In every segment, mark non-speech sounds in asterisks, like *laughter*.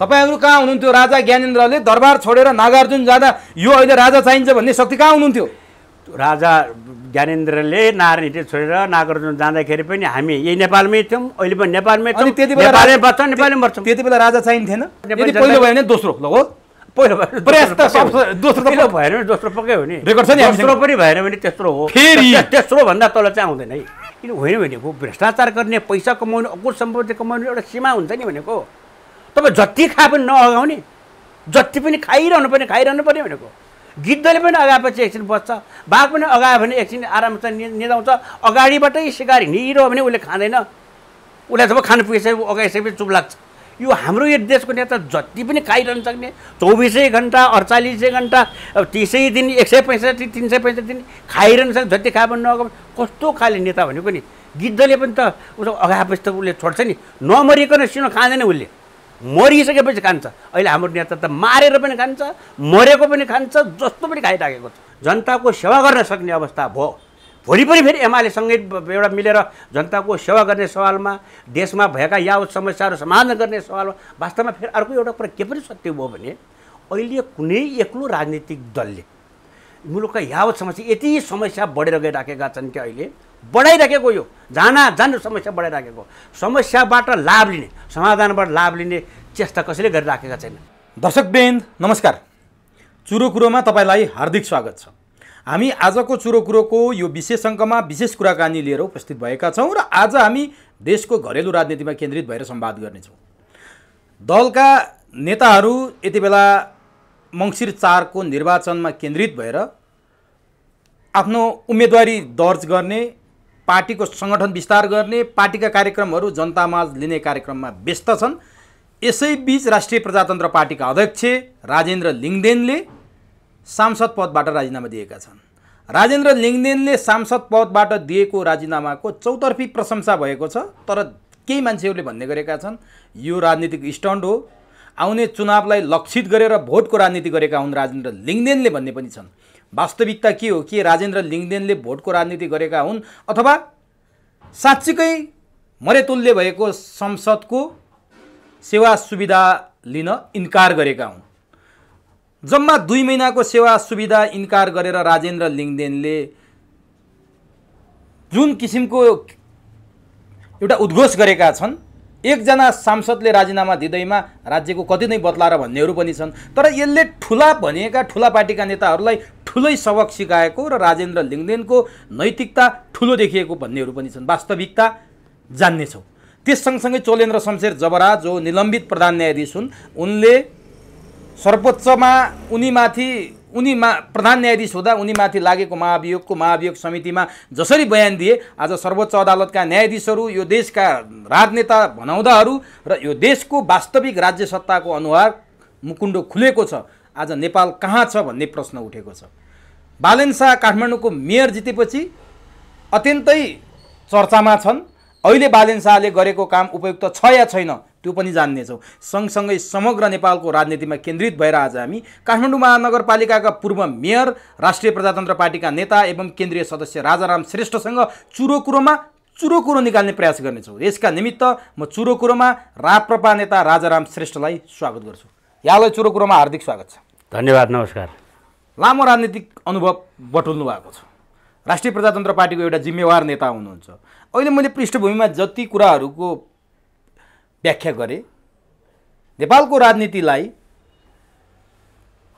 तपाईँहरू कहाँ हुनुहुन्थ्यो राजा ज्ञानेन्द्रले दरबार छोडेर नागार्जुन जाँदा यो अहिले राजा चाहिन्छ भन्ने शक्ति कहाँ हुनुहुन्थ्यो राजा ज्ञानेन्द्रले नारायण छोडेर नागार्जुन जाँदाखेरि पनि हामी यही नेपालमै थियौँ अहिले पनि नेपालमै थियौँ त्यति बेला नेपालमै मर्छौँ त्यति बेला राजा चाहिन्थेन पहिलो भयो भने दोस्रो ल हो पहिलो दोस्रो भएन भने दोस्रो पक्कै हो नि दोस्रो पनि भएन भने तेस्रो हो फेरि तेस्रो भन्दा तल चाहिँ आउँदैन है किन होइन भनेको भ्रष्टाचार गर्ने पैसा कमाउनु अकुर सम्पत्ति कमाउनु एउटा सीमा हुन्छ नि भनेको तपाईँ जति खाए पनि नअगाउने जति पनि खाइरहनु पर्ने खाइरहनु पर्ने भनेको गिद्धले पनि अगाएपछि एकछिन बस्छ बाघ पनि अगायो भने एकछिन आराम आरामसँग निदाउँछ अगाडिबाटै सिकार हिँडिरह्यो भने उसले खाँदैन उसलाई जब खानु पुगिसकेपछि अगाइसकेपछि चुप लाग्छ यो हाम्रो यो देशको नेता जति पनि खाइरहनु सक्ने चौबिसै घन्टा अडचालिसै घन्टा तिसै दिन एक सय पैँसठी तिन सय पैँसठी दिन खाइरहनु सक्ने जति खाए पनि नअगाउ कस्तो खाले नेता भनेको नि गिद्धले पनि त उसले अगाएपछि त उसले छोड्छ नि नमरिकन सिनो खाँदैन उसले मरिसकेपछि खान्छ अहिले हाम्रो नेता त मारेर पनि खान्छ मरेको पनि खान्छ जस्तो पनि खाइराखेको छ जनताको सेवा गर्न सक्ने अवस्था भयो भोलि पनि फेरि एमालेसँगै एउटा मिलेर जनताको सेवा गर्ने सवालमा देशमा भएका यावत समस्याहरू समाधान गर्ने सवालमा वास्तवमा फेरि अर्को एउटा कुरा के पनि सत्य भयो भने अहिले कुनै एक्लो राजनीतिक दलले मुलुकका यावत समस्या यति समस्या बढेर गइराखेका छन् कि अहिले बढाइराखेको यो जाना जानु समस्या बढाइराखेको समस्याबाट लाभ लिने समाधानबाट लाभ लिने चेष्टा कसैले गरिराखेका छैन दर्शक बेन्द नमस्कार चुरो कुरोमा तपाईँलाई हार्दिक स्वागत छ हामी आजको चुरो कुरोको यो विशेष अङ्कमा विशेष कुराकानी लिएर उपस्थित भएका छौँ र आज हामी देशको घरेलु राजनीतिमा केन्द्रित भएर सम्वाद गर्नेछौँ दलका नेताहरू यति बेला मङ्सिर चारको निर्वाचनमा केन्द्रित भएर आफ्नो उम्मेदवारी दर्ज गर्ने पार्टीको सङ्गठन विस्तार गर्ने पार्टीका कार्यक्रमहरू जनतामा लिने कार्यक्रममा व्यस्त छन् यसैबीच राष्ट्रिय प्रजातन्त्र पार्टीका अध्यक्ष राजेन्द्र लिङ्गदेनले सांसद पदबाट राजीनामा दिएका छन् राजेन्द्र लिङ्गदेनले सांसद पदबाट दिएको राजीनामाको चौतर्फी प्रशंसा भएको छ तर केही मान्छेहरूले भन्ने गरेका छन् यो राजनीतिक स्टन्ड हो आउने चुनावलाई लक्षित गरेर भोटको राजनीति गरेका हुन् राजेन्द्र लिङ्गदेनले भन्ने पनि छन् वास्तविकता के हो कि राजेन्द्र लिङ्गदेनले भोटको राजनीति गरेका हुन् अथवा साँच्चीकै मरेतुल्य भएको संसदको सेवा सुविधा लिन इन्कार गरेका हुन् जम्मा दुई महिनाको सेवा सुविधा इन्कार गरेर राजेन्द्र लिङ्गदेनले जुन किसिमको एउटा उद्घोष गरेका छन् एकजना सांसदले राजीनामा दिँदैमा राज्यको कति नै बदला भन्नेहरू पनि छन् तर यसले ठुला भनिएका ठुला पार्टीका नेताहरूलाई ठुलै सबक सिकाएको र राजेन्द्र लिङ्गदेनको नैतिकता ठुलो देखिएको भन्नेहरू पनि छन् वास्तविकता जान्नेछौँ त्यस सँगसँगै चोलेन्द्र शमशेर जबरा जो निलम्बित प्रधान न्यायाधीश हुन् उनले सर्वोच्चमा उनीमाथि उनीमा प्रधान न्यायाधीश हुँदा उनीमाथि लागेको महाभियोगको महाभियोग समितिमा जसरी बयान दिए आज सर्वोच्च अदालतका न्यायाधीशहरू यो देशका राजनेता भनाउँदाहरू र यो देशको वास्तविक राज्य सत्ताको अनुहार मुकुण्डो खुलेको छ आज नेपाल कहाँ छ भन्ने प्रश्न उठेको छ बालेन शाह काठमाडौँको मेयर जितेपछि अत्यन्तै चर्चामा छन् अहिले बालेन शाहले गरेको काम उपयुक्त छ या छैन त्यो पनि जान्नेछौँ सँगसँगै समग्र नेपालको राजनीतिमा केन्द्रित भएर आज हामी काठमाडौँ महानगरपालिकाका पूर्व मेयर राष्ट्रिय प्रजातन्त्र पार्टीका नेता एवं केन्द्रीय सदस्य राजाराम श्रेष्ठसँग चुरो कुरोमा चुरो कुरो निकाल्ने प्रयास गर्नेछौँ यसका निमित्त म चुरो कुरोमा राप्रपा नेता राजाराम श्रेष्ठलाई स्वागत गर्छु यहाँलाई चुरो कुरोमा हार्दिक स्वागत छ धन्यवाद नमस्कार लामो राजनीतिक अनुभव बटुल्नु भएको छ राष्ट्रिय प्रजातन्त्र पार्टीको एउटा जिम्मेवार नेता हुनुहुन्छ अहिले मैले पृष्ठभूमिमा जति कुराहरूको व्याख्या गरेँ नेपालको राजनीतिलाई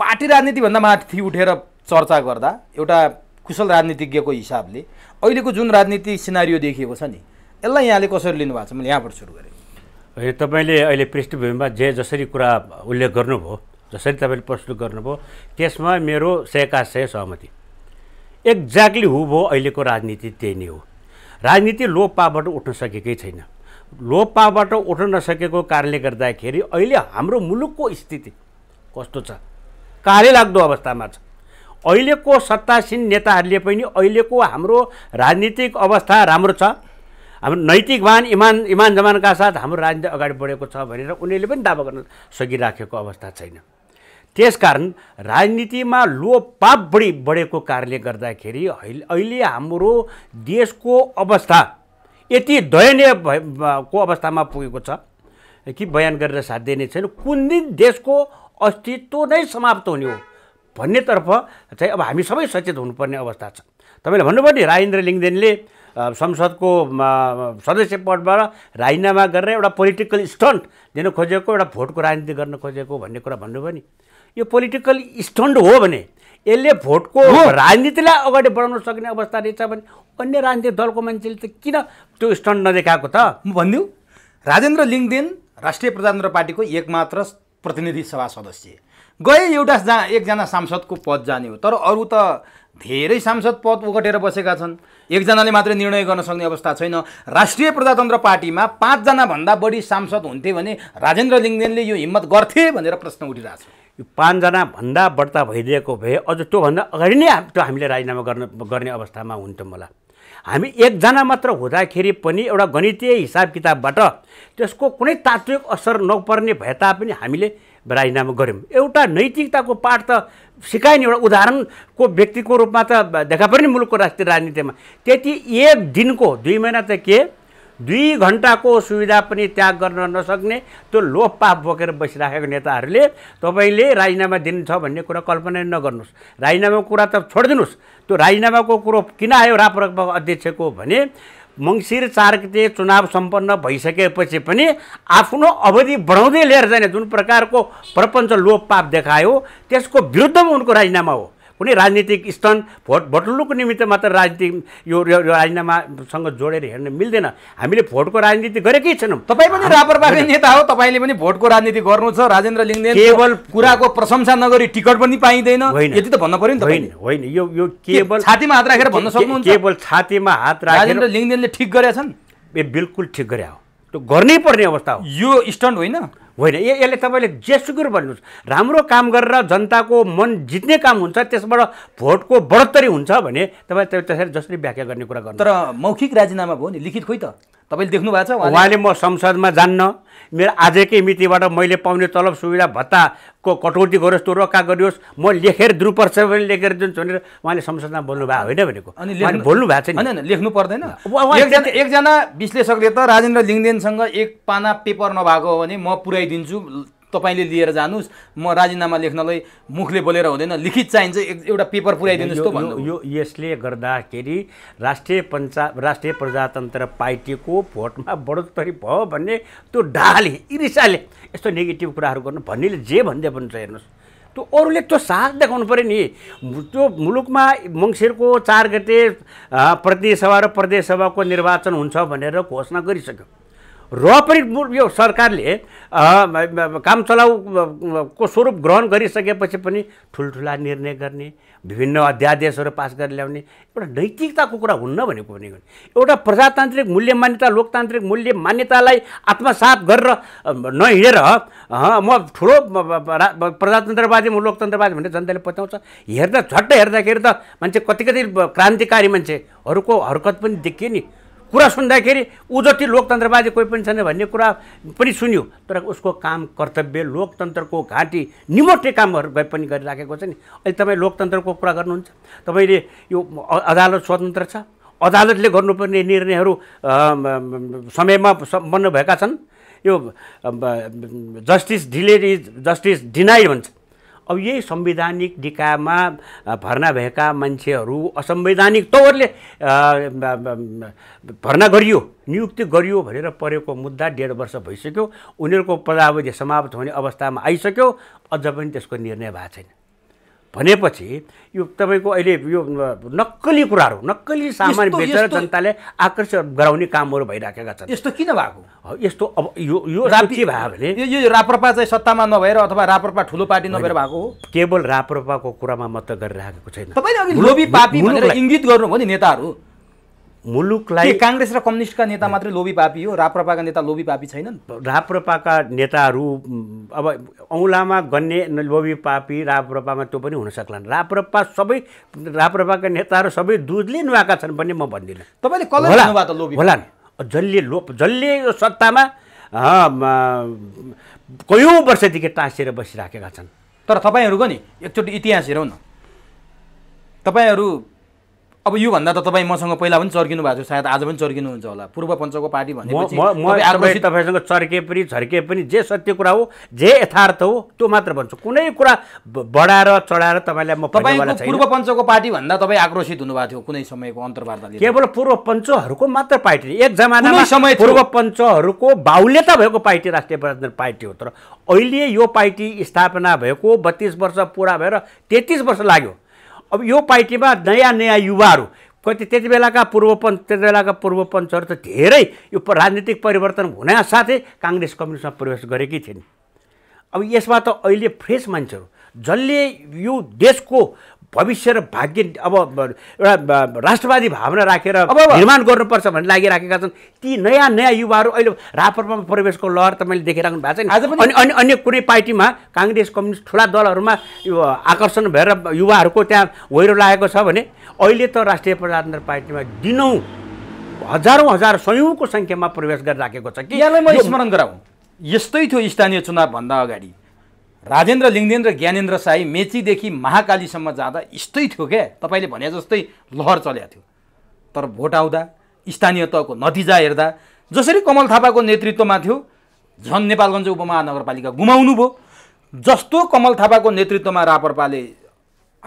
पार्टी राजनीतिभन्दा माथि उठेर चर्चा गर्दा एउटा कुशल राजनीतिज्ञको हिसाबले अहिलेको जुन राजनीति सिनारियो देखिएको छ नि यसलाई यहाँले कसरी लिनुभएको छ मैले यहाँबाट सुरु गरेँ तपाईँले अहिले पृष्ठभूमिमा जे जसरी कुरा उल्लेख गर्नुभयो जसरी तपाईँले प्रस्तुत गर्नुभयो त्यसमा मेरो सयका सय सहमति एक्ज्याक्टली हु हुभो अहिलेको राजनीति त्यही नै हो राजनीति लो उठ्न सकेकै छैन लो उठ्न नसकेको कारणले गर्दाखेरि अहिले हाम्रो मुलुकको स्थिति कस्तो छ लाग्दो अवस्थामा छ अहिलेको सत्तासीन नेताहरूले पनि अहिलेको हाम्रो राजनीतिक अवस्था राम्रो छ हाम्रो नैतिकवान इमान इमान जमानका साथ हाम्रो राजनीति अगाडि बढेको छ भनेर उनीहरूले पनि दावा गर्न सकिराखेको अवस्था छैन त्यसकारण राजनीतिमा पाप बढी बढेको कारणले गर्दाखेरि अहिले हाम्रो देशको अवस्था यति दयनीय को अवस्थामा पुगेको छ कि बयान गरेर साथ दिने छैन कुन दिन देशको अस्तित्व नै समाप्त हुने हो भन्नेतर्फ चाहिँ अब हामी सबै सचेत हुनुपर्ने अवस्था छ तपाईँले भन्नुभयो नि राजेन्द्र लिङ्गदेनले संसदको सदस्य पदबाट राजीनामा गरेर एउटा पोलिटिकल स्टन्ट दिन खोजेको एउटा भोटको राजनीति गर्न खोजेको भन्ने कुरा भन्नुभयो नि यो पोलिटिकल स्टन्ड हो भने यसले भोटको राजनीतिलाई अगाडि बढाउन सक्ने अवस्था रहेछ भने अन्य राजनीतिक दलको मान्छेले त किन त्यो स्टन्ड नदेखाएको त म भनिदिउँ राजेन्द्र लिङदेन राष्ट्रिय प्रजातन्त्र पार्टीको एकमात्र प्रतिनिधि सभा सदस्य गए एउटा जा एकजना सांसदको पद जाने हो तर अरू त धेरै सांसद पद ओगटेर बसेका छन् एकजनाले मात्रै निर्णय गर्न सक्ने अवस्था छैन राष्ट्रिय प्रजातन्त्र पार्टीमा पाँचजनाभन्दा बढी सांसद हुन्थे भने राजेन्द्र लिङ्गदेनले यो हिम्मत गर्थे भनेर प्रश्न उठिरहेको छ यो भन्दा बढ्ता भइदिएको भए अझ त्योभन्दा अगाडि नै त्यो हामीले राजीनामा गर्न गर्ने अवस्थामा हुन्थ्यो होला हामी एकजना मात्र हुँदाखेरि पनि एउटा गणितीय हिसाब किताबबाट त्यसको कुनै तात्विक असर नपर्ने भए तापनि हामीले राजीनामा गऱ्यौँ एउटा नैतिकताको पाठ त सिकायो नि एउटा उदाहरणको व्यक्तिको रूपमा त देखा पर्ने मुलुकको राष्ट्रिय राजनीतिमा त्यति एक दिनको दुई महिना त के दुई घन्टाको सुविधा पनि त्याग गर्न नसक्ने त्यो लोप पाप बोकेर बसिराखेको नेताहरूले तपाईँले राजीनामा दिनु छ भन्ने कुरा कल्पना नगर्नुहोस् राजीनामाको कुरा त छोडिदिनुहोस् त्यो राजीनामाको कुरो किन आयो राप्रपा अध्यक्षको भने मङ्सिर चार गते चुनाव सम्पन्न भइसकेपछि पनि आफ्नो अवधि बढाउँदै लिएर जाने जुन प्रकारको प्रपञ्च लोप पाप देखायो त्यसको विरुद्धमा उनको राजीनामा हो कुनै राजनीतिक स्थान भोट भोटल्नुको निमित्त मात्र राजनीति यो राजीनामासँग जोडेर हेर्न मिल्दैन हामीले भोटको राजनीति गरेकै छैनौँ तपाईँ पनि रापरपाकै नेता हो तपाईँले पनि भोटको राजनीति गर्नु छ राजेन्द्र लिङ्गदेन केवल कुराको प्रशंसा नगरी टिकट पनि पाइँदैन होइन यति त भन्न पऱ्यो नि त होइन होइन यो यो केवल छातीमा हात राखेर भन्न सक्नुहुन्छ केवल छातीमा हात राजेन्द्र लिङ्गदेनले ठिक गरेका छन् ए बिल्कुल ठिक गरे हो त्यो गर्नै पर्ने अवस्था हो यो स्टन्ट होइन होइन यसले तपाईँले जेसुकुर भन्नुहोस् राम्रो काम गरेर जनताको मन जित्ने काम हुन्छ त्यसबाट भोटको बढोत्तरी हुन्छ भने तपाईँ त्यसरी जसरी व्याख्या गर्ने कुरा गर्नु तर मौखिक राजीनामा भयो नि लिखित खोइ त तपाईँले देख्नु भएको छ उहाँले म संसदमा जान्न मेरो आजकै मितिबाट मैले पाउने तलब सुविधा भत्ताको कटौती गरोस् त्यो रोक्का गरियोस् म लेखेर दुरुपरसेवा पनि लेखेर दिन्छु भनेर उहाँले संसदमा बोल्नु भएको होइन भनेको अनि बोल्नु भएको छ होइन लेख्नु पर्दैन एकजना एकजना विश्लेषकले त राजेन्द्र लिङ्गदेनसँग एक पाना पेपर नभएको हो भने म पुऱ्याइदिन्छु तपाईँले लिएर जानुहोस् म राजीनामा लेख्नलाई मुखले बोलेर हुँदैन लिखित चाहिन्छ एउटा पेपर पुऱ्याइदिनुहोस् त भन्नु यो यसले गर्दाखेरि राष्ट्रिय पञ्चा राष्ट्रिय प्रजातन्त्र पार्टीको भोटमा बढोत्तरी भयो भन्ने त्यो डाले इरिसाले यस्तो नेगेटिभ कुराहरू गर्नु भन्नेले जे भन्दै पनि छ हेर्नुहोस् त्यो अरूले त्यो साथ देखाउनु पऱ्यो नि त्यो मुलुकमा मङ्सिरको चार गते प्रदेशसभा सभा र प्रदेशसभाको निर्वाचन हुन्छ भनेर घोषणा गरिसक्यो र पनि यो सरकारले काम चलाउ को स्वरूप ग्रहण गरिसकेपछि पनि ठुल्ठुला निर्णय गर्ने विभिन्न अध्यादेशहरू पास गरेर ल्याउने एउटा नैतिकताको कुरा हुन्न भनेको पनि एउटा प्रजातान्त्रिक मूल्य मान्यता लोकतान्त्रिक मूल्य मान्यतालाई आत्मसात गरेर नहिँडेर म ठुलो प्रजातन्त्रवादी म लोकतन्त्रवादी भनेर जनताले पत्याउँछ हेर्दा झट्ट हेर्दाखेरि त मान्छे कति कति क्रान्तिकारी मान्छेहरूको हरकत पनि देखियो नि कुरा सुन्दाखेरि ऊ जति लोकतन्त्रवादी कोही पनि छैन भन्ने कुरा पनि सुन्यो तर उसको काम कर्तव्य लोकतन्त्रको घाँटी निमोटे कामहरू पनि गरिराखेको छ नि अहिले तपाईँ लोकतन्त्रको कुरा गर्नुहुन्छ तपाईँले यो अदालत स्वतन्त्र छ अदालतले गर्नुपर्ने निर्णयहरू समयमा सम्पन्न भएका छन् यो justice delay is justice denied भन्छ अब यही संवैधानिक निकायमा भर्ना भएका मान्छेहरू असंवैधानिक तौरले भर्ना गरियो नियुक्ति गरियो भनेर परेको मुद्दा डेढ वर्ष भइसक्यो उनीहरूको पदावधि समाप्त हुने अवस्थामा आइसक्यो अझ पनि त्यसको निर्णय भएको छैन भनेपछि यो तपाईँको अहिले यो नक्कली कुराहरू नक्कली सामान बेचेर जनताले आकर्षित गराउने कामहरू भइराखेका छन् यस्तो किन भएको यस्तो अब यो यो के भयो भने यो राप्रपा चाहिँ सत्तामा नभएर अथवा राप्रपा ठुलो पार्टी नभएर भएको हो केवल राप्रपाको कुरामा मात्र गरिराखेको छैन तपाईँले अघि लोभी पापी भनेर इङ्गित गर्नुभयो नि नेताहरू मुलुकलाई काङ्ग्रेस र कम्युनिस्टका नेता मात्रै लोभी पापी हो राप्रपाका नेता लोभी पापी छैनन् राप्रपाका नेताहरू अब औँलामा गन्ने लोभी पापी राप्रपामा त्यो पनि हुन सक्लान् राप्रपा सबै राप्रपाका नेताहरू सबै दुधले नुहाएका छन् भन्ने म भन्दिनँ तपाईँले कलर त लोभी नि जसले लो जसले यो सत्तामा कयौँ वर्षदेखि टाँसेर बसिराखेका छन् तर तपाईँहरूको नि एकचोटि इतिहास हेरौँ न तपाईँहरू अब योभन्दा त तपाईँ मसँग पहिला पनि चर्किनु भएको थियो सायद आज पनि चर्किनुहुन्छ होला पूर्व पञ्चको पार्टी भनेपछि तपाईँसँग चर्के पनि झर्के पनि जे सत्य कुरा हो जे यथार्थ हो त्यो मात्र भन्छु कुनै कुरा बढाएर चढाएर तपाईँलाई म तपाईँ पूर्व पञ्चको पार्टी भन्दा तपाईँ आक्रोशित हुनुभएको थियो कुनै समयको अन्तर्वार्ता केवल पूर्व पञ्चहरूको मात्र पार्टी एक जमानामा समय पूर्व पञ्चहरूको बाहुल्यता भएको पार्टी राष्ट्रिय प्रजातन्त्र पार्टी हो तर अहिले यो पार्टी स्थापना भएको बत्तिस वर्ष पुरा भएर तेत्तिस वर्ष लाग्यो अब यो पार्टीमा नयाँ नयाँ युवाहरू कति त्यति बेलाका पूर्वपन्थ त्यति बेलाका पूर्वपञ्चहरू त धेरै यो राजनीतिक परिवर्तन हुन साथै काङ्ग्रेस कम्युनिस्टमा प्रवेश गरेकै थिइन् अब यसमा त अहिले फ्रेस मान्छेहरू जसले यो देशको भविष्य र भाग्य अब एउटा राष्ट्रवादी भावना राखेर अब निर्माण गर्नुपर्छ भन्ने लागिराखेका छन् ती नयाँ नयाँ युवाहरू अहिले रापरमा प्रवेशको लहर तपाईँले देखिराख्नु भएको छ आज पनि अन्य अन्य कुनै पार्टीमा काङ्ग्रेस कम्युनिस्ट ठुला दलहरूमा आकर्षण भएर युवाहरूको त्यहाँ होइरो लागेको छ भने अहिले त राष्ट्रिय प्रजातन्त्र पार्टीमा दिनौँ हजारौँ हजार सयौँको सङ्ख्यामा प्रवेश गरिराखेको छ कि यसलाई म स्मरण गराउँ यस्तै थियो स्थानीय चुनावभन्दा अगाडि राजेन्द्र लिङ्गदेन र ज्ञानेन्द्र साई मेचीदेखि महाकालीसम्म जाँदा यस्तै थियो क्या तपाईँले भने जस्तै लहर चलेको थियो तर भोट आउँदा स्थानीय तहको नतिजा हेर्दा जसरी कमल थापाको नेतृत्वमा थियो झन् नेपालगञ्ज उपमहानगरपालिका गुमाउनु भयो जस्तो कमल थापाको नेतृत्वमा रापरपाले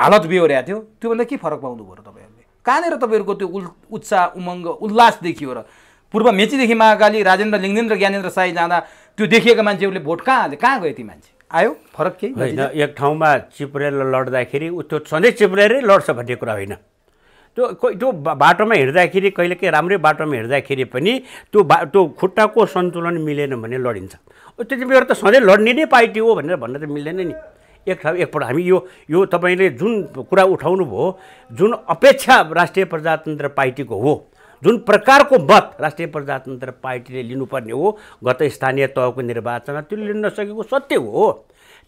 हालत बिहोर्या थियो त्योभन्दा के फरक पाउनुभयो र तपाईँहरूले कहाँनिर तपाईँहरूको त्यो उल् उत्साह उमङ्ग उल्लास देखियो र पूर्व मेचीदेखि महाकाली राजेन्द्र लिङ्गदेन र ज्ञानेन्द्र साई जाँदा त्यो देखिएका मान्छेहरूले भोट कहाँ हाले कहाँ गए ती मान्छे आयो फरक केही होइन एक ठाउँमा चिप्रेर लड्दाखेरि ऊ त्यो सधैँ चिप्रेरै लड्छ भन्ने कुरा होइन त्यो त्यो बाटोमा हिँड्दाखेरि कहिलेकाहीँ राम्रै बाटोमा हिँड्दाखेरि पनि त्यो बा त्यो खुट्टाको सन्तुलन मिलेन भने लडिन्छ त्यो चाहिँ त सधैँ लड्ने नै पार्टी हो भनेर भन्न त मिल्दैन नि एक ठाउँ एकपल्ट हामी यो यो तपाईँले जुन कुरा उठाउनु भयो जुन अपेक्षा राष्ट्रिय प्रजातन्त्र पार्टीको हो जुन प्रकारको मत राष्ट्रिय प्रजातन्त्र पार्टीले लिनुपर्ने हो गत स्थानीय तहको निर्वाचनमा त्यो लिन नसकेको सत्य हो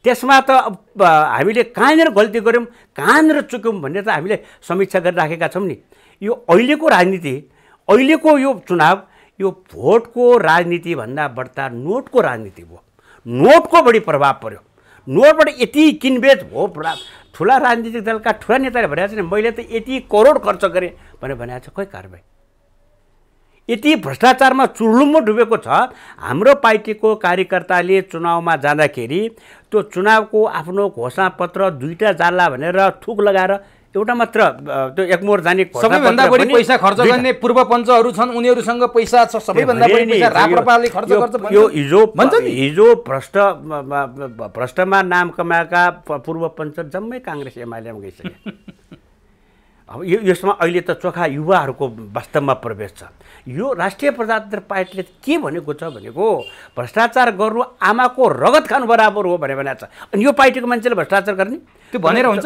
त्यसमा त हामीले कहाँनिर गल्ती गऱ्यौँ कहाँनिर चुक्यौँ भनेर त हामीले समीक्षा गरिराखेका छौँ नि यो अहिलेको राजनीति अहिलेको यो चुनाव यो भोटको राजनीतिभन्दा बढ्ता नोटको राजनीति भयो नोटको बढी प्रभाव पर्यो नोटबाट यति किनबेच भयो ठुला राजनीतिक दलका ठुला नेताले भनेको छ नि मैले त यति करोड खर्च गरेँ भनेर भनेको छ खोइ कारबाही यति भ्रष्टाचारमा चुर्लुम्ब डुबेको छ हाम्रो पार्टीको कार्यकर्ताले चुनावमा जाँदाखेरि त्यो चुनावको आफ्नो घोषणापत्र दुईवटा जाला भनेर थुक लगाएर एउटा मात्र त्यो एकमोर जाने सबैभन्दा बढी पैसा खर्च गर्ने पूर्व पञ्चहरू छन् उनीहरूसँग पैसा छ सबैभन्दा बढी राप्रपाले खर्च गर्छ यो हिजो हिजो भ्रष्ट भ्रष्टमा नाम कमाएका पूर्व पञ्च जम्मै काङ्ग्रेस एमआलएमा गइसक्यो *laughs* अब यो यसमा अहिले त चोखा युवाहरूको वास्तवमा प्रवेश छ यो राष्ट्रिय प्रजातन्त्र पार्टीले के भनेको छ भनेको भ्रष्टाचार गर्नु आमाको रगत खानु बराबर हो भनेर भनेको छ अनि यो पार्टीको मान्छेले भ्रष्टाचार गर्ने त्यो भनेर हुन्छ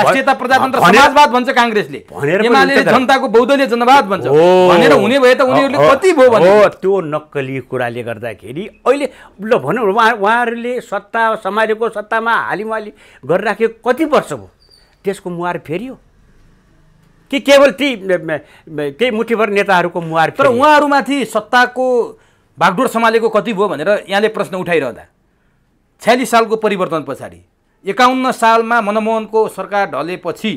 राष्ट्रियता प्रजातन्त्र समाजवाद भन्छ काङ्ग्रेसले भनेर जनताको बौद्धले जनवाद भन्छ भनेर हुने भए त उनीहरूले कति भयो भने त्यो नक्कली कुराले गर्दाखेरि अहिले ल भनौँ उहाँ उहाँहरूले सत्ता सम्हालेको सत्तामा हालिमाली गरिराखेको कति वर्ष भयो त्यसको मुहार फेरियो कि केवल ती केही मुठीभर नेताहरूको मुहार तर उहाँहरूमाथि सत्ताको भागडोर सम्हालेको कति भयो भनेर यहाँले प्रश्न उठाइरहँदा छ्यालिस सालको परिवर्तन पछाडि एकाउन्न सालमा मनमोहनको सरकार ढलेपछि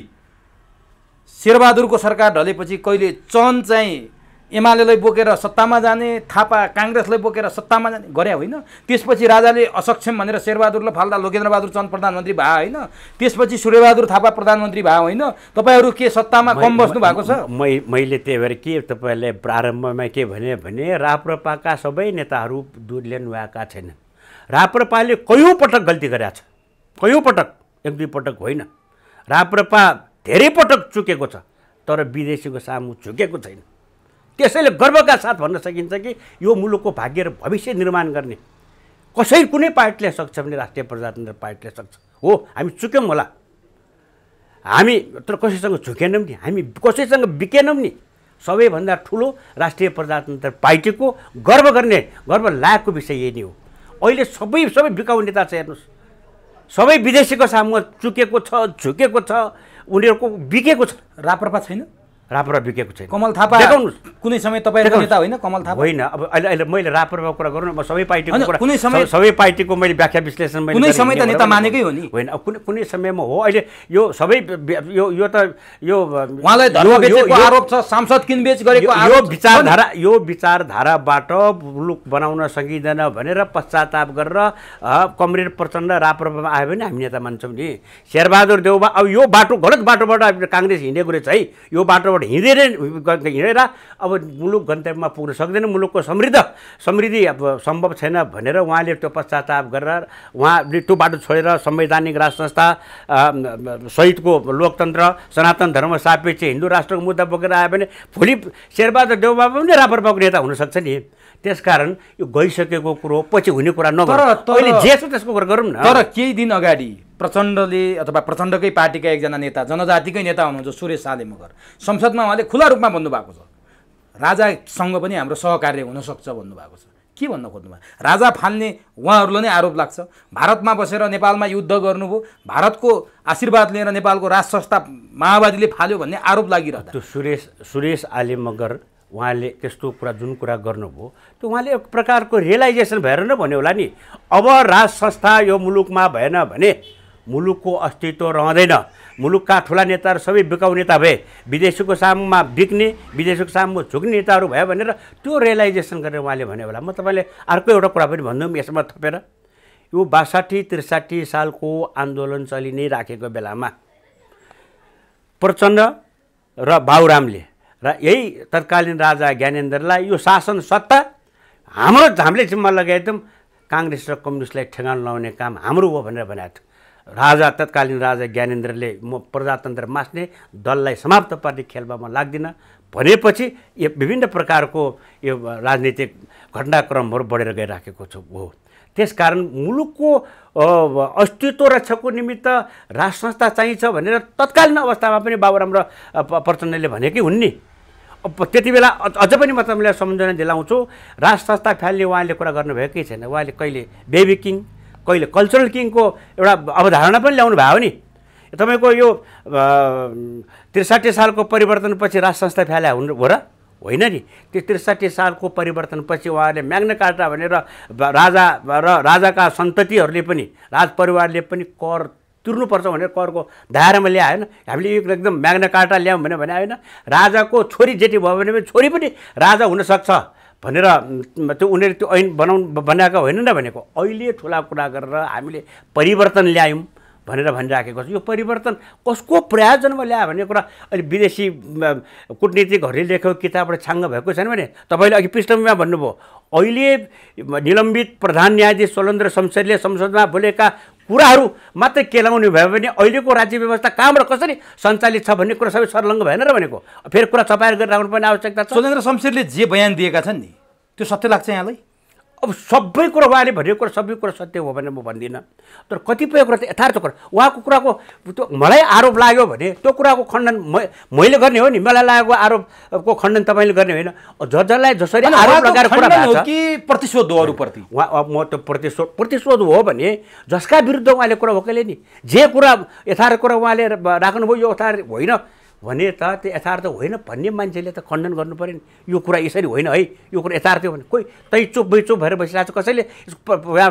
शेरबहादुरको सरकार ढलेपछि कहिले चन चाहिँ एमालेलाई बोकेर सत्तामा जाने थापा काङ्ग्रेसलाई बोकेर सत्तामा जाने गरे होइन त्यसपछि राजाले असक्षम भनेर शेरबहादुरलाई फाल्दा लोकेन्द्रबहादुर चन्द प्रधानमन्त्री भए होइन त्यसपछि सूर्यबहादुर थापा प्रधानमन्त्री भए होइन तपाईँहरू के सत्तामा कम बस्नु भएको छ मैले त्यही भएर के तपाईँहरूले प्रारम्भमा के भने भने राप्रपाका सबै नेताहरू दुध लिनु छैन छैनन् राप्रपाले कयौँ पटक गल्ती गरेका छ कयौँ पटक एक दुई पटक होइन राप्रपा धेरै पटक चुकेको छ तर विदेशीको सामु चुकेको छैन त्यसैले गर्वका साथ भन्न सकिन्छ कि यो मुलुकको भाग्य र भविष्य निर्माण गर्ने कसै कुनै पार्टीले सक्छ भने राष्ट्रिय प्रजातन्त्र पार्टीले सक्छ हो हामी चुक्यौँ होला हामी तर कसैसँग झुकेनौँ नि हामी कसैसँग बिकेनौँ नि सबैभन्दा ठुलो राष्ट्रिय प्रजातन्त्र पार्टीको गर्व गर्ने गर्व लायकको विषय यही नै हो अहिले सबै सबै बिकाउ नेता छ हेर्नुहोस् सबै विदेशीको सामु चुकेको छ झुकेको छ उनीहरूको बिकेको छ राप्रपा छैन राप्रपा बिकेको छैन कमल थापा कुनै समय तपाईँको नेता होइन कमल थापा होइन अब अहिले अहिले मैले रापरको कुरा गरौँ अब सबै पार्टीको कुरा कुनै समय सबै पार्टीको मैले व्याख्या विश्लेषण कुनै समय त नेता मानेकै हो नि होइन अब कुनै कुनै समयमा हो अहिले यो सबै यो यो त यो उहाँलाई आरोप छ सांसद किनबेच गरेको यो विचारधारा यो विचारधाराबाट मुलुक बनाउन सकिँदैन भनेर पश्चाताप गरेर कमरेड प्रचण्ड राप्रपामा आयो भने हामी नेता मान्छौँ नि शेरबहादुर देउबा अब यो बाटो गलत बाटोबाट काङ्ग्रेस हिँडेको रहेछ है यो बाटो बाटोबाट हिँडेर हिँडेर अब मुलुक गन्तव्यमा पुग्न सक्दैन मुलुकको समृद्ध समृद्धि अब सम्भव छैन भनेर उहाँले त्यो पश्चाताप गरेर उहाँले त्यो बाटो छोडेर संवैधानिक राज संस्था सहितको लोकतन्त्र सनातन धर्म सापेक्ष हिन्दू राष्ट्रको मुद्दा बोकेर आयो भने भोलि शेरबहादुर देवबाबा पनि रापरपाको नेता हुनसक्छ नि त्यसकारण यो गइसकेको कुरो पछि हुने कुरा नगर अहिले जे छ त्यसको कुरा गरौँ न तर केही दिन अगाडि प्रचण्डले अथवा प्रचण्डकै पार्टीका एकजना नेता जनजातिकै नेता हुनुहुन्छ सुरेश साले मगर संसदमा उहाँले खुला रूपमा भन्नुभएको छ राजासँग पनि हाम्रो सहकार्य हुनसक्छ भन्नुभएको छ के भन्न खोज्नुभयो राजा फाल्ने उहाँहरूलाई नै आरोप लाग्छ भारतमा बसेर नेपालमा युद्ध गर्नुभयो भारतको आशीर्वाद लिएर नेपालको राज संस्था माओवादीले फाल्यो भन्ने आरोप लागिरहेको त्यो सुरेश सुरेश आले मगर उहाँले त्यस्तो कुरा जुन कुरा गर्नुभयो त्यो उहाँले एक प्रकारको रियलाइजेसन भएर नै भन्यो होला नि अब राज संस्था यो मुलुकमा भएन भने मुलुकको अस्तित्व रहँदैन मुलुकका ठुला नेताहरू सबै बिकाउ नेता भए विदेशीको साममा बिक्ने विदेशीको साममा झुक्ने नेताहरू भयो भनेर त्यो रियलाइजेसन गरेर उहाँले भन्यो होला म तपाईँले अर्को एउटा कुरा पनि भनिदिउँ यसमा थपेर यो बासाठी त्रिसाठी सालको आन्दोलन चलि नै राखेको बेलामा प्रचण्ड र बाबुरामले र यही तत्कालीन राजा ज्ञानेन्द्रलाई यो शासन सत्ता हाम्रो हामीले जिम्मा लगाएको थियौँ काङ्ग्रेस र कम्युनिस्टलाई ठेगान लगाउने काम हाम्रो हो भनेर भनेको थियो राजा तत्कालीन राजा ज्ञानेन्द्रले म प्रजातन्त्र मास्ने दललाई समाप्त पार्ने खेलमा म लाग्दिनँ भनेपछि यो विभिन्न प्रकारको यो राजनीतिक घटनाक्रमहरू बढेर गइराखेको छु हो त्यसकारण मुलुकको अस्तित्व रक्षाको निमित्त राज संस्था चाहिन्छ भनेर तत्कालीन अवस्थामा पनि बाबुराम र प्रचण्डले भनेकै हुन् नि त्यति बेला अझ पनि म तपाईँलाई सम्झना दिलाउँछु राज संस्था फ्याल्ने उहाँले कुरा गर्नुभएकै छैन उहाँले कहिले बेबी किङ कहिले कल्चरल किङको एउटा अवधारणा पनि ल्याउनु भयो नि तपाईँको यो त्रिसाठी सालको परिवर्तनपछि राज संस्था फ्याला हुनु हो र होइन नि त्यो त्रिसाठी सालको परिवर्तनपछि उहाँहरूले म्याग्न कार्टा भनेर राजा र राजाका सन्ततिहरूले पनि राजपरिवारले पनि कर तिर्नुपर्छ भनेर करको धारामा ल्याएन हामीले एकदम म्याग्न कार्टा ल्यायौँ भने आएन राजाको छोरी जेठी भयो भने पनि छोरी पनि राजा हुनसक्छ भनेर त्यो उनीहरूले त्यो ऐन बनाउ बनाएको होइन न भनेको अहिले ठुला कुरा गरेर हामीले परिवर्तन ल्यायौँ भनेर भनिराखेको छ यो परिवर्तन कसको प्रयोजनमा ल्यायो भन्ने कुरा अहिले विदेशी कुटनीतिकहरूले लेखेको किताबबाट छाङ्ग भएको छैन भने तपाईँले अघि पृष्ठभूमिमा भन्नुभयो अहिले निलम्बित प्रधान न्यायाधीश स्वलेन्द्र शमशेरले संसदमा बोलेका कुराहरू मात्रै केलाउने भयो भने अहिलेको राज्य व्यवस्था र कसरी सञ्चालित छ भन्ने कुरा सबै सर्लङ्ग भएन र भनेको फेरि कुरा छपाएर पर्ने आवश्यकता छ स्वतन्त्र शमशेरले जे बयान दिएका छन् नि त्यो सत्य लाग्छ यहाँलाई अब सबै कुरो उहाँले भनेको कुरा सबै कुरा सत्य हो भने म भन्दिनँ तर कतिपय कुरा त यथार्थ कुरा उहाँको कुराको त्यो मलाई आरोप लाग्यो भने त्यो कुराको खण्डन मैले गर्ने हो नि मलाई लागेको आरोपको खण्डन तपाईँले गर्ने होइन जसलाई जसरी आरोप लगाएर कुरा कि प्रतिशोध हो अरूप्रति उहाँ म त प्रतिशोध प्रतिशोध हो भने जसका विरुद्ध उहाँले कुरा हो नि जे कुरा यथार्थ कुरा उहाँले राख्नुभयो यो यथार्थ होइन भने त त्यो यथार्थ होइन भन्ने मान्छेले त खण्डन गर्नु पऱ्यो नि यो कुरा यसरी होइन है यो कुरा यथार्थ हो भने कोही तै चुप बै चुप भएर बसिरहेको छ कसैले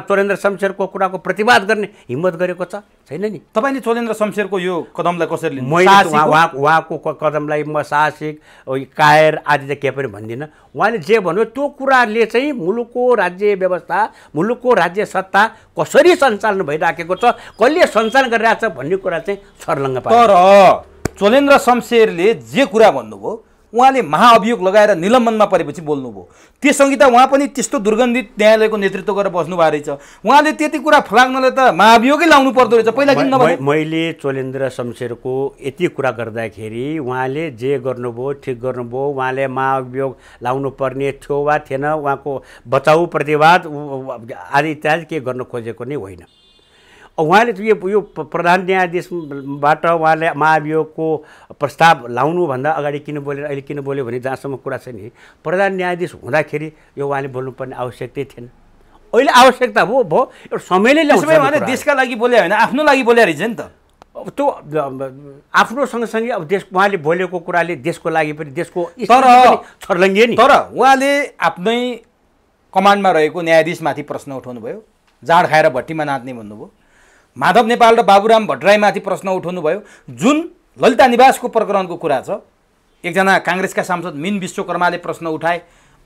चोरेन्द्र शमशेरको कुराको प्रतिवाद गर्ने हिम्मत गरेको छ छैन नि तपाईँले चोरेन्द्र शमशेरको यो कदमलाई कसरी उहाँ उहाँको कदमलाई म साहसिक कायर आदि त केही पनि भन्दिनँ उहाँले जे भन्नु त्यो कुराले चाहिँ मुलुकको राज्य व्यवस्था मुलुकको राज्य सत्ता कसरी सञ्चालन भइराखेको छ कसले सञ्चालन गरिरहेको छ भन्ने कुरा चाहिँ सर्लङ्ग तर चोलेन्द्र शमशेरले जे कुरा भन्नुभयो उहाँले महाअभियोग लगाएर निलम्बनमा परेपछि बोल्नुभयो त्यो संहिता उहाँ पनि त्यस्तो दुर्गन्धित न्यायालयको नेतृत्व गरेर बस्नु भएको रहेछ उहाँले त्यति कुरा फलाग्नले त महाअभियोगै लाउनु पर्दो रहेछ पहिला किन नभए मैले चोलेन्द्र शमशेरको यति कुरा गर्दाखेरि उहाँले जे गर्नुभयो ठिक गर्नुभयो उहाँले महाअभियोग लाउनु पर्ने थियो वा थिएन उहाँको बचाउ प्रतिवाद आदि इत्यादि के गर्न खोजेको नै होइन उहाँले यो यो प्रधान न्यायाधीशबाट उहाँले महाभियोगको प्रस्ताव लाउनुभन्दा अगाडि किन बोलेर अहिले किन बोल्यो भने जहाँसम्म कुरा छ नि प्रधान न्यायाधीश हुँदाखेरि यो उहाँले बोल्नुपर्ने आवश्यकतै थिएन अहिले आवश्यकता हो भयो एउटा समयले ल्याउँछ देशका लागि बोले होइन आफ्नो लागि बोले रहेछ नि त अब त्यो आफ्नो सँगसँगै अब देश उहाँले बोलेको कुराले देशको लागि पनि देशको तर छर्लङ्गिए नि तर उहाँले आफ्नै कमान्डमा रहेको न्यायाधीशमाथि प्रश्न उठाउनुभयो जाड खाएर भट्टीमा नाच्ने भन्नुभयो माधव नेपाल र बाबुराम भट्टराईमाथि प्रश्न भयो जुन ललिता निवासको प्रकरणको कुरा छ एकजना काङ्ग्रेसका सांसद मिन विश्वकर्माले प्रश्न उठाए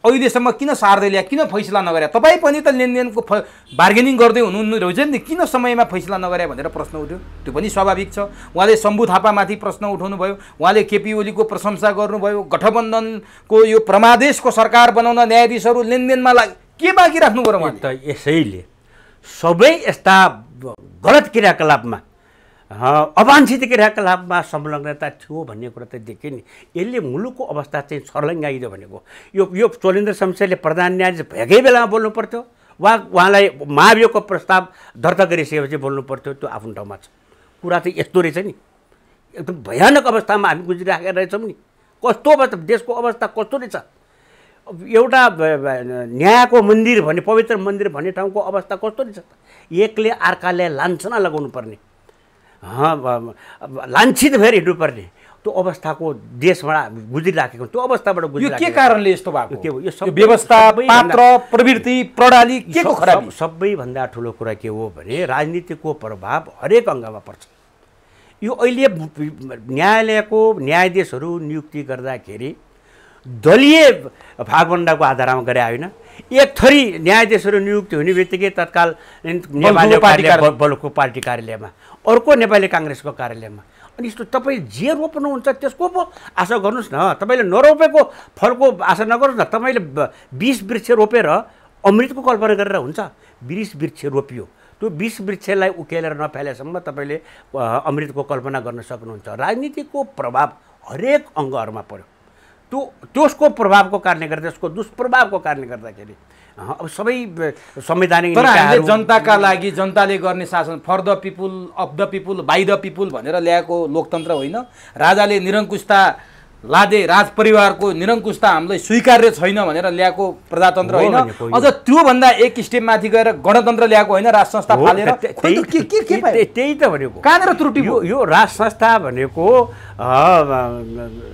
अहिलेसम्म किन सार्दै ल्याए किन फैसला नगरे तपाईँ पनि त लेनदेनको फ बार्गेनिङ गर्दै हुनुहुन्न रहेछ नि किन समयमा फैसला नगरे भनेर प्रश्न उठ्यो त्यो पनि स्वाभाविक छ उहाँले शम्भु थापामाथि प्रश्न उठाउनु भयो उहाँले केपी ओलीको प्रशंसा गर्नुभयो गठबन्धनको यो प्रमादेशको सरकार बनाउन न्यायाधीशहरू लेनदेनमा लाग के बाँकी राख्नु पऱ्यो त यसैले सबै यस्ता गलत क्रियाकलापमा अवान्छित क्रियाकलापमा संलग्नता थियो भन्ने कुरा त देखेँ नि यसले मुलुकको अवस्था चाहिँ छर्लङ्गाइदियो भनेको यो यो चोलेन्द्र शमशेरले प्रधान न्यायाधीश भएकै बेलामा बोल्नु पर्थ्यो वा उहाँलाई महाभियोगको प्रस्ताव दर्ता गरिसकेपछि बोल्नु पर्थ्यो त्यो आफ्नो ठाउँमा छ कुरा चाहिँ यस्तो रहेछ नि एकदम भयानक अवस्थामा हामी गुजिराखेका रहेछौँ नि कस्तो अवस्था देशको अवस्था कस्तो रहेछ एउटा न्यायको मन्दिर भन्ने पवित्र मन्दिर भन्ने ठाउँको अवस्था कस्तो रहेछ एकले अर्काले लान्छना लगाउनु पर्ने लान्छित भएर हिँड्नुपर्ने त्यो अवस्थाको देशबाट गुज्रिराखेको त्यो अवस्थाबाट यो के कारणले यस्तो भएको के हो यो सब व्यवस्था पात्र प्रवृत्ति प्रणाली के को खराबी सबैभन्दा ठुलो कुरा के हो भने राजनीतिको प्रभाव हरेक अङ्गमा पर्छ यो अहिले न्यायालयको न्यायाधीशहरू नियुक्ति गर्दाखेरि दलीय भागभन्डाको आधारमा गरे होइन एक थरी न्यायाधीशहरू नियुक्त हुने बित्तिकै तत्काल नेपाली पार्टी बलको पार्टी कार्यालयमा अर्को नेपाली काङ्ग्रेसको कार्यालयमा अनि यस्तो तपाईँ जे रोप्नुहुन्छ त्यसको पो आशा गर्नुहोस् न तपाईँले नरोपेको फलको आशा नगर्नुहोस् न तपाईँले बिस वृक्ष रोपेर अमृतको कल्पना गरेर हुन्छ बिस वृक्ष रोपियो त्यो बिस वृक्षलाई उकेलेर नफ्यालेसम्म तपाईँले अमृतको कल्पना गर्न सक्नुहुन्छ राजनीतिको प्रभाव हरेक अङ्गहरूमा पऱ्यो त्यो त्यसको प्रभावको कारणले गर्दा त्यसको दुष्प्रभावको कारणले गर्दाखेरि अब सबै संवैधानिक जनताका लागि जनताले गर्ने शासन for the people of the people by the people भनेर ल्याएको लोकतन्त्र होइन राजाले निरङ्कुशता लादे राजपरिवारको निरङ्कुशता हामीलाई स्वीकार्य छैन भनेर ल्याएको प्रजातन्त्र होइन अझ त्योभन्दा एक स्टेप माथि गएर गणतन्त्र ल्याएको होइन राज संस्था फालेर त्यही त भनेको कहाँनिर त्रुटि यो राज संस्था भनेको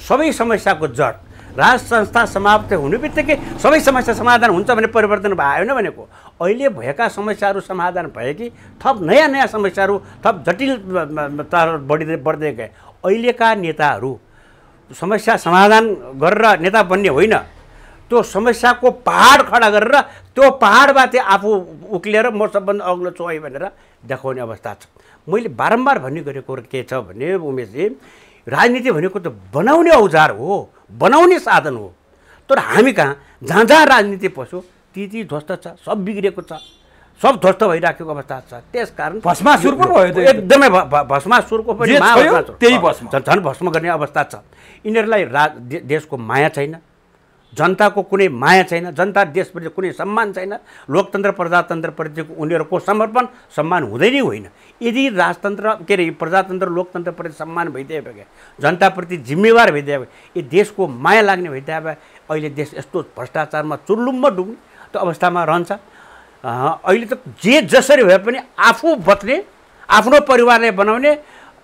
सबै समस्याको जड राज संस्था समाप्त हुने बित्तिकै सबै समस्या समाधान हुन्छ भने परिवर्तन भएन भनेको अहिले भएका समस्याहरू समाधान भए कि थप नयाँ नयाँ समस्याहरू थप जटिल बढिँदै बढ्दै गए अहिलेका नेताहरू समस्या समाधान गरेर नेता बन्ने होइन त्यो समस्याको पहाड खडा गरेर त्यो पहाडबाट आफू उक्लिएर म सबभन्दा अग्लो छु है भनेर देखाउने अवस्था छ मैले बारम्बार भन्ने गरेको के छ भने उमेशजी राजनीति भनेको त बनाउने औजार हो बनाउने साधन हो तर हामी कहाँ जहाँ जहाँ राजनीति पस्यो ती ती ध्वस्त छ सब बिग्रेको छ सब ध्वस्त भइराखेको अवस्था छ त्यसकारण भस्मासुर पो भयो एकदमै भस्मासुरको पनि त्यही भस्म झन् भस्म गर्ने अवस्था छ यिनीहरूलाई रा देशको माया छैन जनताको कुनै माया छैन जनता देशप्रति कुनै सम्मान छैन लोकतन्त्र प्रजातन्त्रप्रतिको उनीहरूको समर्पण सम्मान हुँदै नै होइन यदि राजतन्त्र के अरे प्रजातन्त्र लोकतन्त्रप्रति सम्मान भइदियो भए जनताप्रति जिम्मेवार भइदिए भए यो देशको माया लाग्ने भइदिए भए अहिले देश यस्तो भ्रष्टाचारमा चुल्लुम्ब डुब्ने त्यो अवस्थामा रहन्छ अहिले त जे जसरी भए पनि आफू बच्ने आफ्नो परिवारलाई बनाउने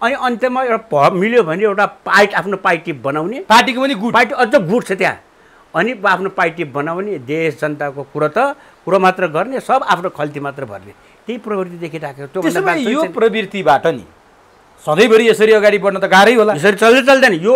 अनि अन्त्यमा एउटा भ मिल्यो भने एउटा पार्टी आफ्नो पार्टी बनाउने पार्टीको पनि गुट पार्टी अझ गुट छ त्यहाँ अनि आफ्नो पार्टी बनाउने देश जनताको कुरो त कुरो मात्र गर्ने सब आफ्नो खल्ती मात्र भर्ने त्यही प्रवृत्ति देखिराखेको छ यो प्रवृत्तिबाट नि सधैँभरि यसरी अगाडि बढ्न त गाह्रै होला यसरी चल्दै चल्दैन यो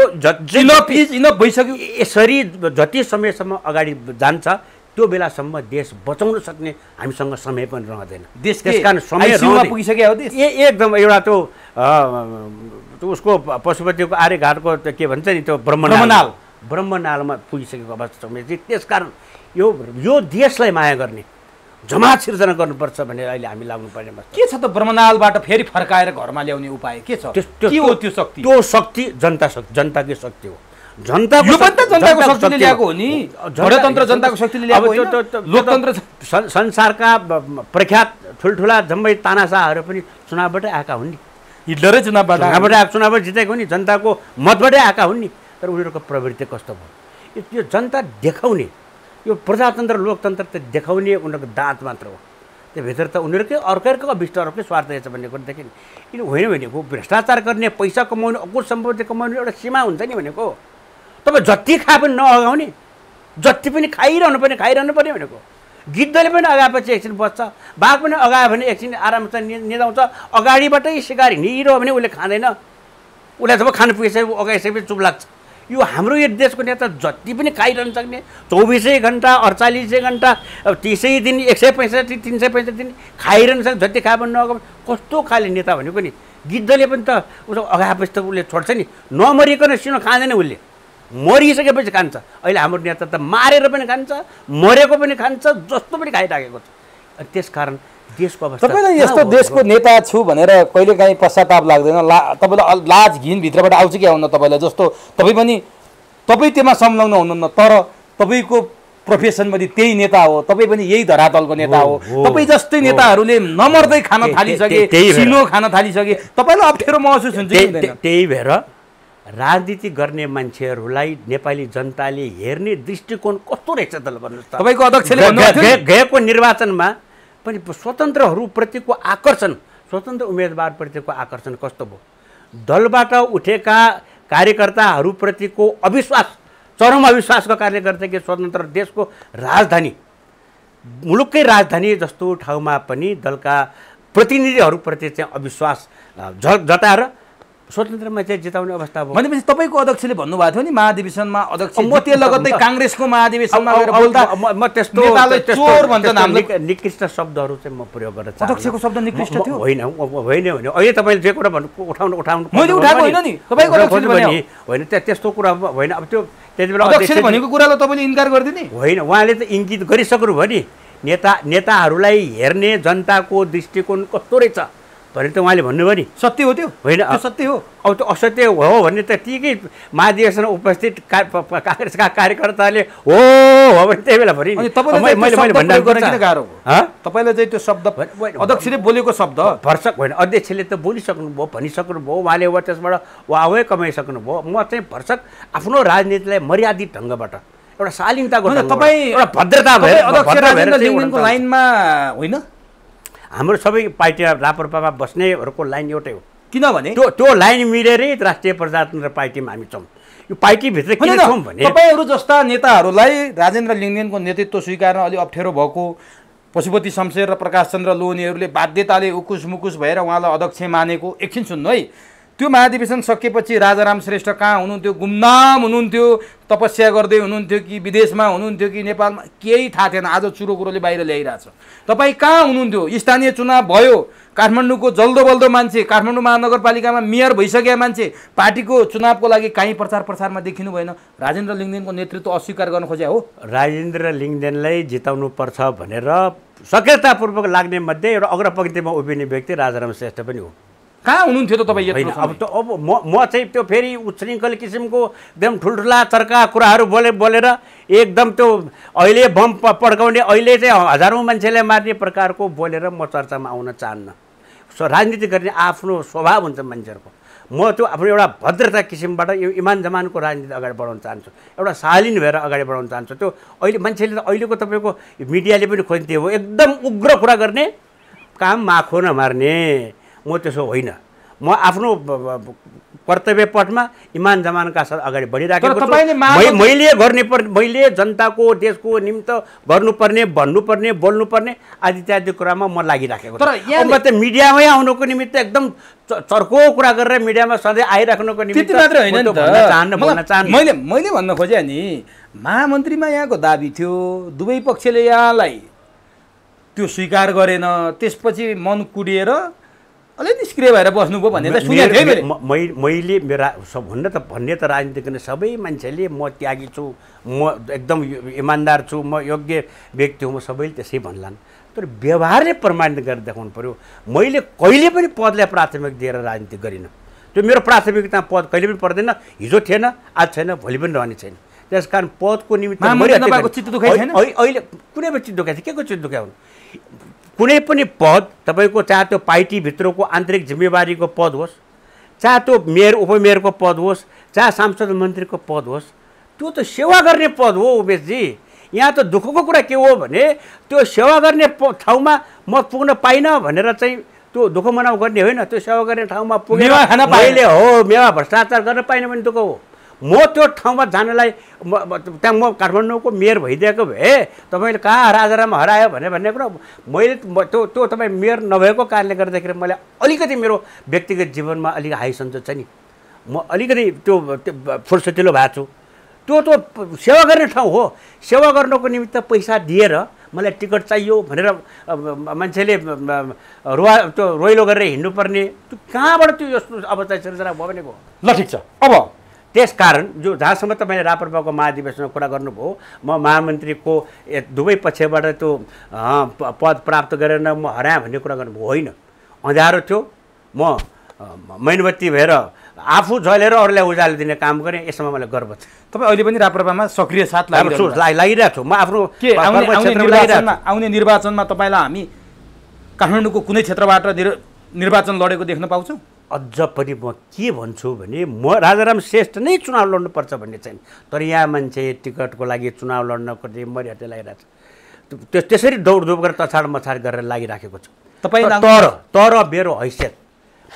इनफ इज भइसक्यो यसरी जति समयसम्म अगाडि जान्छ त्यो बेलासम्म देश बचाउन सक्ने हामीसँग समय पनि रहँदैन देश कारण समय पुगिसक्यो हो ए एकदम एउटा त्यो उसको पशुपतिको आर्यघाटको के भन्छ नि त्यो ब्रह्मनाल ब्रह्मनालमा पुगिसकेको अवस्था त्यस कारण यो यो देशलाई माया गर्ने जमात सिर्जना गर्नुपर्छ भनेर अहिले हामी पर्ने के छ त ब्रह्मनालबाट फेरि फर्काएर घरमा ल्याउने उपाय के छ त्यो त्यो शक्ति त्यो शक्ति जनता शक्ति जनताकै शक्ति हो जनताको शक्तिले संसारका प्रख्यात ठुल्ठुला जम्मै तानासाहरू पनि चुनावबाटै आएका हुन् नि हिटलरै चुनावबाट चुनावबाट आएको चुनाव जितेको हो नि जनताको मतबाटै आएका हुन् नि तर उनीहरूको प्रवृत्ति कस्तो भयो यो जनता देखाउने यो प्रजातन्त्र लोकतन्त्र त देखाउने उनीहरूको दाँत मात्र हो भित्र त उनीहरूकै अर्कैको अभिष्ट अर्कै स्वार्थ रहेछ भन्ने कुरा देखेँ नि किन होइन भनेको भ्रष्टाचार गर्ने पैसा कमाउने अकुल सम्पत्ति कमाउने एउटा सीमा हुन्छ नि भनेको तपाईँ जति खाए पनि नअगाउने जति पनि खाइरहनु पर्ने खाइरहनु पर्ने भनेको गिद्धले पनि अगाएपछि एकछिन बस्छ बाघ पनि अगायो भने एकछिन आरामसँग निदाउँछ अगाडिबाटै सिकार हिँडिरह्यो भने उसले खाँदैन उसलाई जब खानु पुगिसक्यो अगाइसकेपछि चुप लाग्छ यो हाम्रो यो देशको नेता जति पनि खाइरहनु सक्ने चौबिसै घन्टा अडचालिसै घन्टा अब तिसै दिन एक सय पैँसठी तिन सय पैँसठी दिन खाइरहनु सक्छ जति खाए पनि नअगाउ कस्तो खाले नेता भनेको नि गिद्धले पनि त उसको अगाएपछि त उसले छोड्छ नि नमरिकन सिनो खाँदैन उसले मरिसकेपछि खान्छ अहिले हाम्रो नेता त मारेर पनि खान्छ मरेको पनि खान्छ जस्तो पनि खाइराखेको छ अनि त्यसकारण देशको अवस्था तपाईँलाई यस्तो देशको नेता छु भनेर कहिले काहीँ पश्चाताप लाग्दैन ला तपाईँलाई लाज घिनभित्रबाट आउँछ कि आउन तपाईँलाई जस्तो तपाईँ पनि तपाईँ त्यसमा संलग्न हुनुहुन्न तर तपाईँको प्रोफेसनमध्ये त्यही नेता हो तपाईँ पनि यही धरातलको नेता हो तपाईँ जस्तै नेताहरूले नमर्दै खान थालिसके सिनो खान थालिसके तपाईँलाई अप्ठ्यारो महसुस हुन्छ त्यही भएर राजनीति गर्ने मान्छेहरूलाई नेपाली जनताले हेर्ने दृष्टिकोण कस्तो रहेछ त भन्नुहोस् तपाईँको अध्यक्षले गएको निर्वाचनमा पनि स्वतन्त्रहरूप्रतिको आकर्षण स्वतन्त्र उम्मेदवारप्रतिको आकर्षण कस्तो भयो दलबाट उठेका कार्यकर्ताहरूप्रतिको अविश्वास चरम अविश्वासको कारणले गर्दा कि स्वतन्त्र देशको राजधानी मुलुककै राजधानी जस्तो ठाउँमा पनि दलका प्रतिनिधिहरूप्रति चाहिँ अविश्वास झ स्वतन्त्रमा चाहिँ जिताउने अवस्था भयो भनेपछि तपाईँको अध्यक्षले भन्नुभएको थियो नि महाधिवेशनमा अध्यक्ष म त्यो लगत्तै काङ्ग्रेसको महाधिवेशनमा बोल्दा म त्यस्तो निकृष्ट शब्दहरू चाहिँ म प्रयोग गरेर अध्यक्षको शब्द निकृष्ट थियो होइन होइन होइन अहिले तपाईँले जे कुरा भन्नु उठाउनु उठाउनु मैले उठाएको होइन नि तपाईँको होइन त्यहाँ त्यस्तो कुरा होइन अब त्यो त्यति बेला अध्यक्षले भनेको कुरालाई तपाईँले इन्कार गरिदिने होइन उहाँले त इङ्गित गरिसक्नु भयो नि नेता नेताहरूलाई हेर्ने जनताको दृष्टिकोण कस्तो रहेछ भनेर त उहाँले भन्नुभयो नि सत्य हो त्यो होइन असत्य हो अब त्यो असत्य हो भन्ने त ठिकै महाधिवेशनमा उपस्थित काङ्ग्रेसका कार्यकर्ताले हो भने त्यही बेला भरि गाह्रो तपाईँले चाहिँ त्यो शब्द अध्यक्षले बोलेको शब्द भर्सक होइन अध्यक्षले त बोलिसक्नुभयो भनिसक्नुभयो उहाँले वा त्यसबाट कमाइसक्नु कमाइसक्नुभयो म चाहिँ भर्षक आफ्नो राजनीतिलाई मर्यादित ढङ्गबाट एउटा शालीनताको तपाईँ भद्रता भयो लाइनमा होइन हाम्रो सबै पार्टी लापरवाहमा बस्नेहरूको लाइन एउटै हो किनभने त्यो त्यो लाइन मिलेरै राष्ट्रिय प्रजातन्त्र पार्टीमा हामी छौँ यो पार्टीभित्र किन छौँ भने तपाईँहरू जस्ता नेताहरूलाई राजेन्द्र लिङ्गेनको नेतृत्व स्वीकार्न अलिक अप्ठ्यारो भएको पशुपति शमशेर र प्रकाश चन्द्र लोनीहरूले बाध्यताले उकुस मुकुस भएर उहाँलाई अध्यक्ष मानेको एकछिन सुन्नु है त्यो महाधिवेशन सकेपछि राजाराम श्रेष्ठ कहाँ हुनुहुन्थ्यो गुमनाम हुनुहुन्थ्यो तपस्या गर्दै हुनुहुन्थ्यो कि विदेशमा हुनुहुन्थ्यो कि नेपालमा केही थाहा थिएन आज चुरो कुरोले बाहिर ल्याइरहेछ तपाईँ कहाँ हुनुहुन्थ्यो स्थानीय चुनाव भयो काठमाडौँको जल्दो बल्दो मान्छे काठमाडौँ महानगरपालिकामा मेयर भइसकेका मान्छे पार्टीको चुनावको लागि काहीँ प्रचार प्रसारमा देखिनु भएन राजेन्द्र लिङ्गदेनको नेतृत्व अस्वीकार गर्न खोजे हो राजेन्द्र लिङ्गदेनलाई जिताउनु पर्छ भनेर सक्रियतापूर्वक लाग्ने मध्ये एउटा अग्रपङ्क्तिमा उभिने व्यक्ति राजाराम श्रेष्ठ पनि हो कहाँ हुनुहुन्थ्यो त तपाईँ होइन अब त अब म म चाहिँ त्यो फेरि उच्छृङ्खल किसिमको एकदम ठुल्ठुला चर्का कुराहरू बोले बोलेर एकदम त्यो अहिले बम पड्काउने अहिले चाहिँ हजारौँ मान्छेलाई मार्ने प्रकारको बोलेर म चर्चामा आउन चाहन्न सो राजनीति गर्ने आफ्नो स्वभाव हुन्छ मान्छेहरूको म त्यो आफ्नो एउटा भद्रता किसिमबाट यो इमान जमानको राजनीति अगाडि बढाउन चाहन्छु एउटा शालीन भएर अगाडि बढाउन चाहन्छु त्यो अहिले मान्छेले त अहिलेको तपाईँको मिडियाले पनि खोज्ने हो एकदम उग्र कुरा गर्ने काम माखो नमार्ने म त्यसो होइन म आफ्नो कर्तव्य पथमा इमान जमानका साथ अगाडि बढिराखेको मैले गर्ने पर् मैले जनताको देशको निम्त गर्नुपर्ने भन्नुपर्ने बोल्नुपर्ने आदि इत्यादि कुरामा म लागिराखेको म त मिडियामै आउनुको निमित्त एकदम चर्को कुरा गरेर मिडियामा सधैँ आइराख्नुको निमित्त मात्र होइन मैले मैले भन्न खोजेँ नि महामन्त्रीमा यहाँको दाबी थियो दुवै पक्षले यहाँलाई त्यो स्वीकार गरेन त्यसपछि मन कुडिएर अलिक निष्क्रिय भएर बस्नुभयो त सुनेको थिएँ मैले मैले मेरा भन्न त भन्ने त राजनीति गर्ने सबै मान्छेले म त्यागी छु म एकदम इमान्दार छु म योग्य व्यक्ति हुँ म सबैले त्यसै भन्लान् तर व्यवहारले प्रमाणित गरेर देखाउनु पऱ्यो मैले कहिले पनि पदलाई प्राथमिकता दिएर राजनीति गरिनँ त्यो मेरो प्राथमिकता पद कहिले पनि पर्दैन हिजो थिएन आज छैन भोलि पनि रहने छैन त्यस कारण पदको निमित्त अहिले कुनै पनि चित्त दुखाइ थियो के को चित्त दुखाइ हुनु कुनै पनि पद तपाईँको चाहे त्यो पार्टीभित्रको आन्तरिक जिम्मेवारीको पद होस् चाहे त्यो मेयर उपमेयरको पद होस् चाहे सांसद मन्त्रीको पद होस् त्यो त सेवा गर्ने पद हो उमेशजी यहाँ त दुःखको कुरा के हो भने त्यो सेवा गर्ने ठाउँमा म पुग्न पाइनँ भनेर चाहिँ त्यो दुःख मनाउ गर्ने होइन त्यो सेवा गर्ने ठाउँमा मैले हो मेवा भ्रष्टाचार गर्न पाइनँ भने दुःख हो म त्यो ठाउँमा जानलाई त्यहाँ म काठमाडौँको मेयर भइदिएको भए तपाईँले कहाँ राजाराम हरायो भने भन्ने कुरा मैले त्यो त्यो तपाईँ मेयर नभएको कारणले गर्दाखेरि मैले अलिकति मेरो व्यक्तिगत जीवनमा अलिक हाई सन्चो छ नि म अलिकति त्यो फुर्सतिलो भएको छु त्यो त सेवा गर्ने ठाउँ हो सेवा गर्नको निमित्त पैसा दिएर मलाई टिकट चाहियो भनेर मान्छेले रुवा त्यो रोइलो गरेर हिँड्नुपर्ने त्यो कहाँबाट त्यो यस्तो अवस्था सिर्जना भयो भनेको ल ठिक छ अब त्यस कारण जो जहाँसम्म तपाईँले राप्रपाको महाधिवेशनमा कुरा गर्नुभयो म महामन्त्रीको दुवै पक्षबाट त्यो पद प्राप्त गरेर म हराएँ भन्ने कुरा गर्नुभयो होइन अँध्यारो थियो म मेनबत्ती भएर आफू जलेर अरूलाई उजाले दिने काम गरेँ यसमा मलाई गर्व छ तपाईँ अहिले पनि राप्रपामा सक्रिय साथ लागिरहेको छु म आफ्नो आउने निर्वाचनमा तपाईँलाई हामी काठमाडौँको कुनै क्षेत्रबाट निर्वाचन लडेको देख्न पाउँछौँ अझ पनि म के भन्छु भने म राजाराम श्रेष्ठ नै चुनाव लड्नुपर्छ भन्ने छैन तर यहाँ मान्छे टिकटको लागि चुनाव लड्नको चाहिँ मर्यादा लागिरहेको छ त्यो त्यसरी दौडधुप गरेर तछाड मछाड गरेर लागिराखेको छु तपाईँ तर तर मेरो हैसियत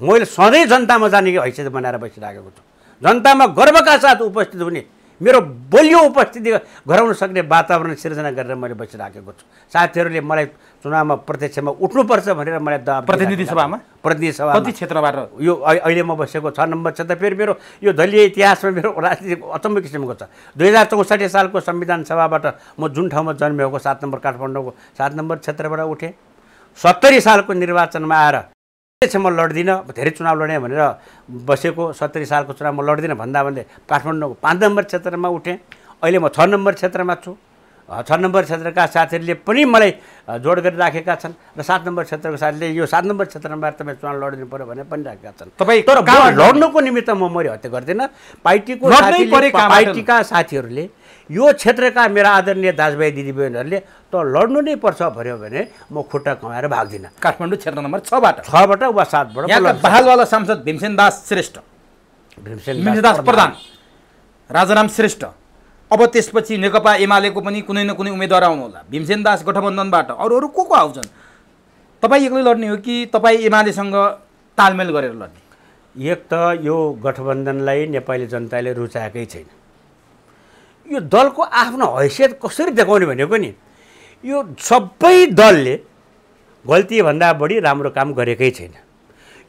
मैले सधैँ जनतामा जाने कि हैसियत बनाएर बसिराखेको छु जनतामा गर्वका साथ उपस्थित हुने मेरो बलियो उपस्थिति गराउन सक्ने वातावरण सिर्जना गरेर मैले बसिराखेको छु साथीहरूले मलाई चुनावमा प्रत्यक्षमा उठ्नुपर्छ भनेर मैले द प्रतिनिधि सभामा प्रतिनिधि सभा कति क्षेत्रबाट यो अहिले म बसेको छ नम्बर क्षेत्र फेरि मेरो यो दलीय इतिहासमा मेरो राजनीतिक अचम्म किसिमको छ दुई हजार चौसठी सालको संविधान सभाबाट म जुन ठाउँमा जन्मेको सात नम्बर काठमाडौँको सात नम्बर क्षेत्रबाट उठेँ सत्तरी सालको निर्वाचनमा आएर म लड्दिनँ धेरै चुनाव लडेँ भनेर बसेको सत्तरी सालको चुनाव म लड्दिनँ भन्दा भन्दै काठमाडौँको पाँच नम्बर क्षेत्रमा उठेँ अहिले म छ नम्बर क्षेत्रमा छु छ नम्बर क्षेत्रका साथीहरूले पनि मलाई जोड गरिराखेका छन् र सात नम्बर क्षेत्रको साथीले यो सात नम्बर क्षेत्रमा तपाईँ चुनाव लड्नु पऱ्यो भनेर पनि राखेका छन् तपाईँ तर लड्नुको निमित्त म मैले हत्या गर्दिनँ पार्टीको पार्टीका साथीहरूले यो क्षेत्रका मेरा आदरणीय दाजुभाइ दिदीबहिनीहरूले त लड्नु नै पर्छ भन्यो भने म खुट्टा कमाएर भाग्दिनँ काठमाडौँ क्षेत्र नम्बर छबाट छबाट वा सातबाट बहालवाला सांसद भीमसेन दास श्रेष्ठ भीमसेन दास प्रधान राजाराम श्रेष्ठ अब त्यसपछि नेकपा एमालेको पनि कुनै न कुनै उम्मेद्वार आउनुहोला भीमसेन दास गठबन्धनबाट अरू अरू को को आउँछन् तपाईँ एक्लै लड्ने हो कि तपाईँ एमालेसँग तालमेल गरेर लड्ने एक त यो गठबन्धनलाई नेपाली जनताले रुचाएकै छैन यो दलको आफ्नो हैसियत कसरी देखाउने भनेको नि यो सबै दलले गल्तीभन्दा बढी राम्रो काम गरेकै छैन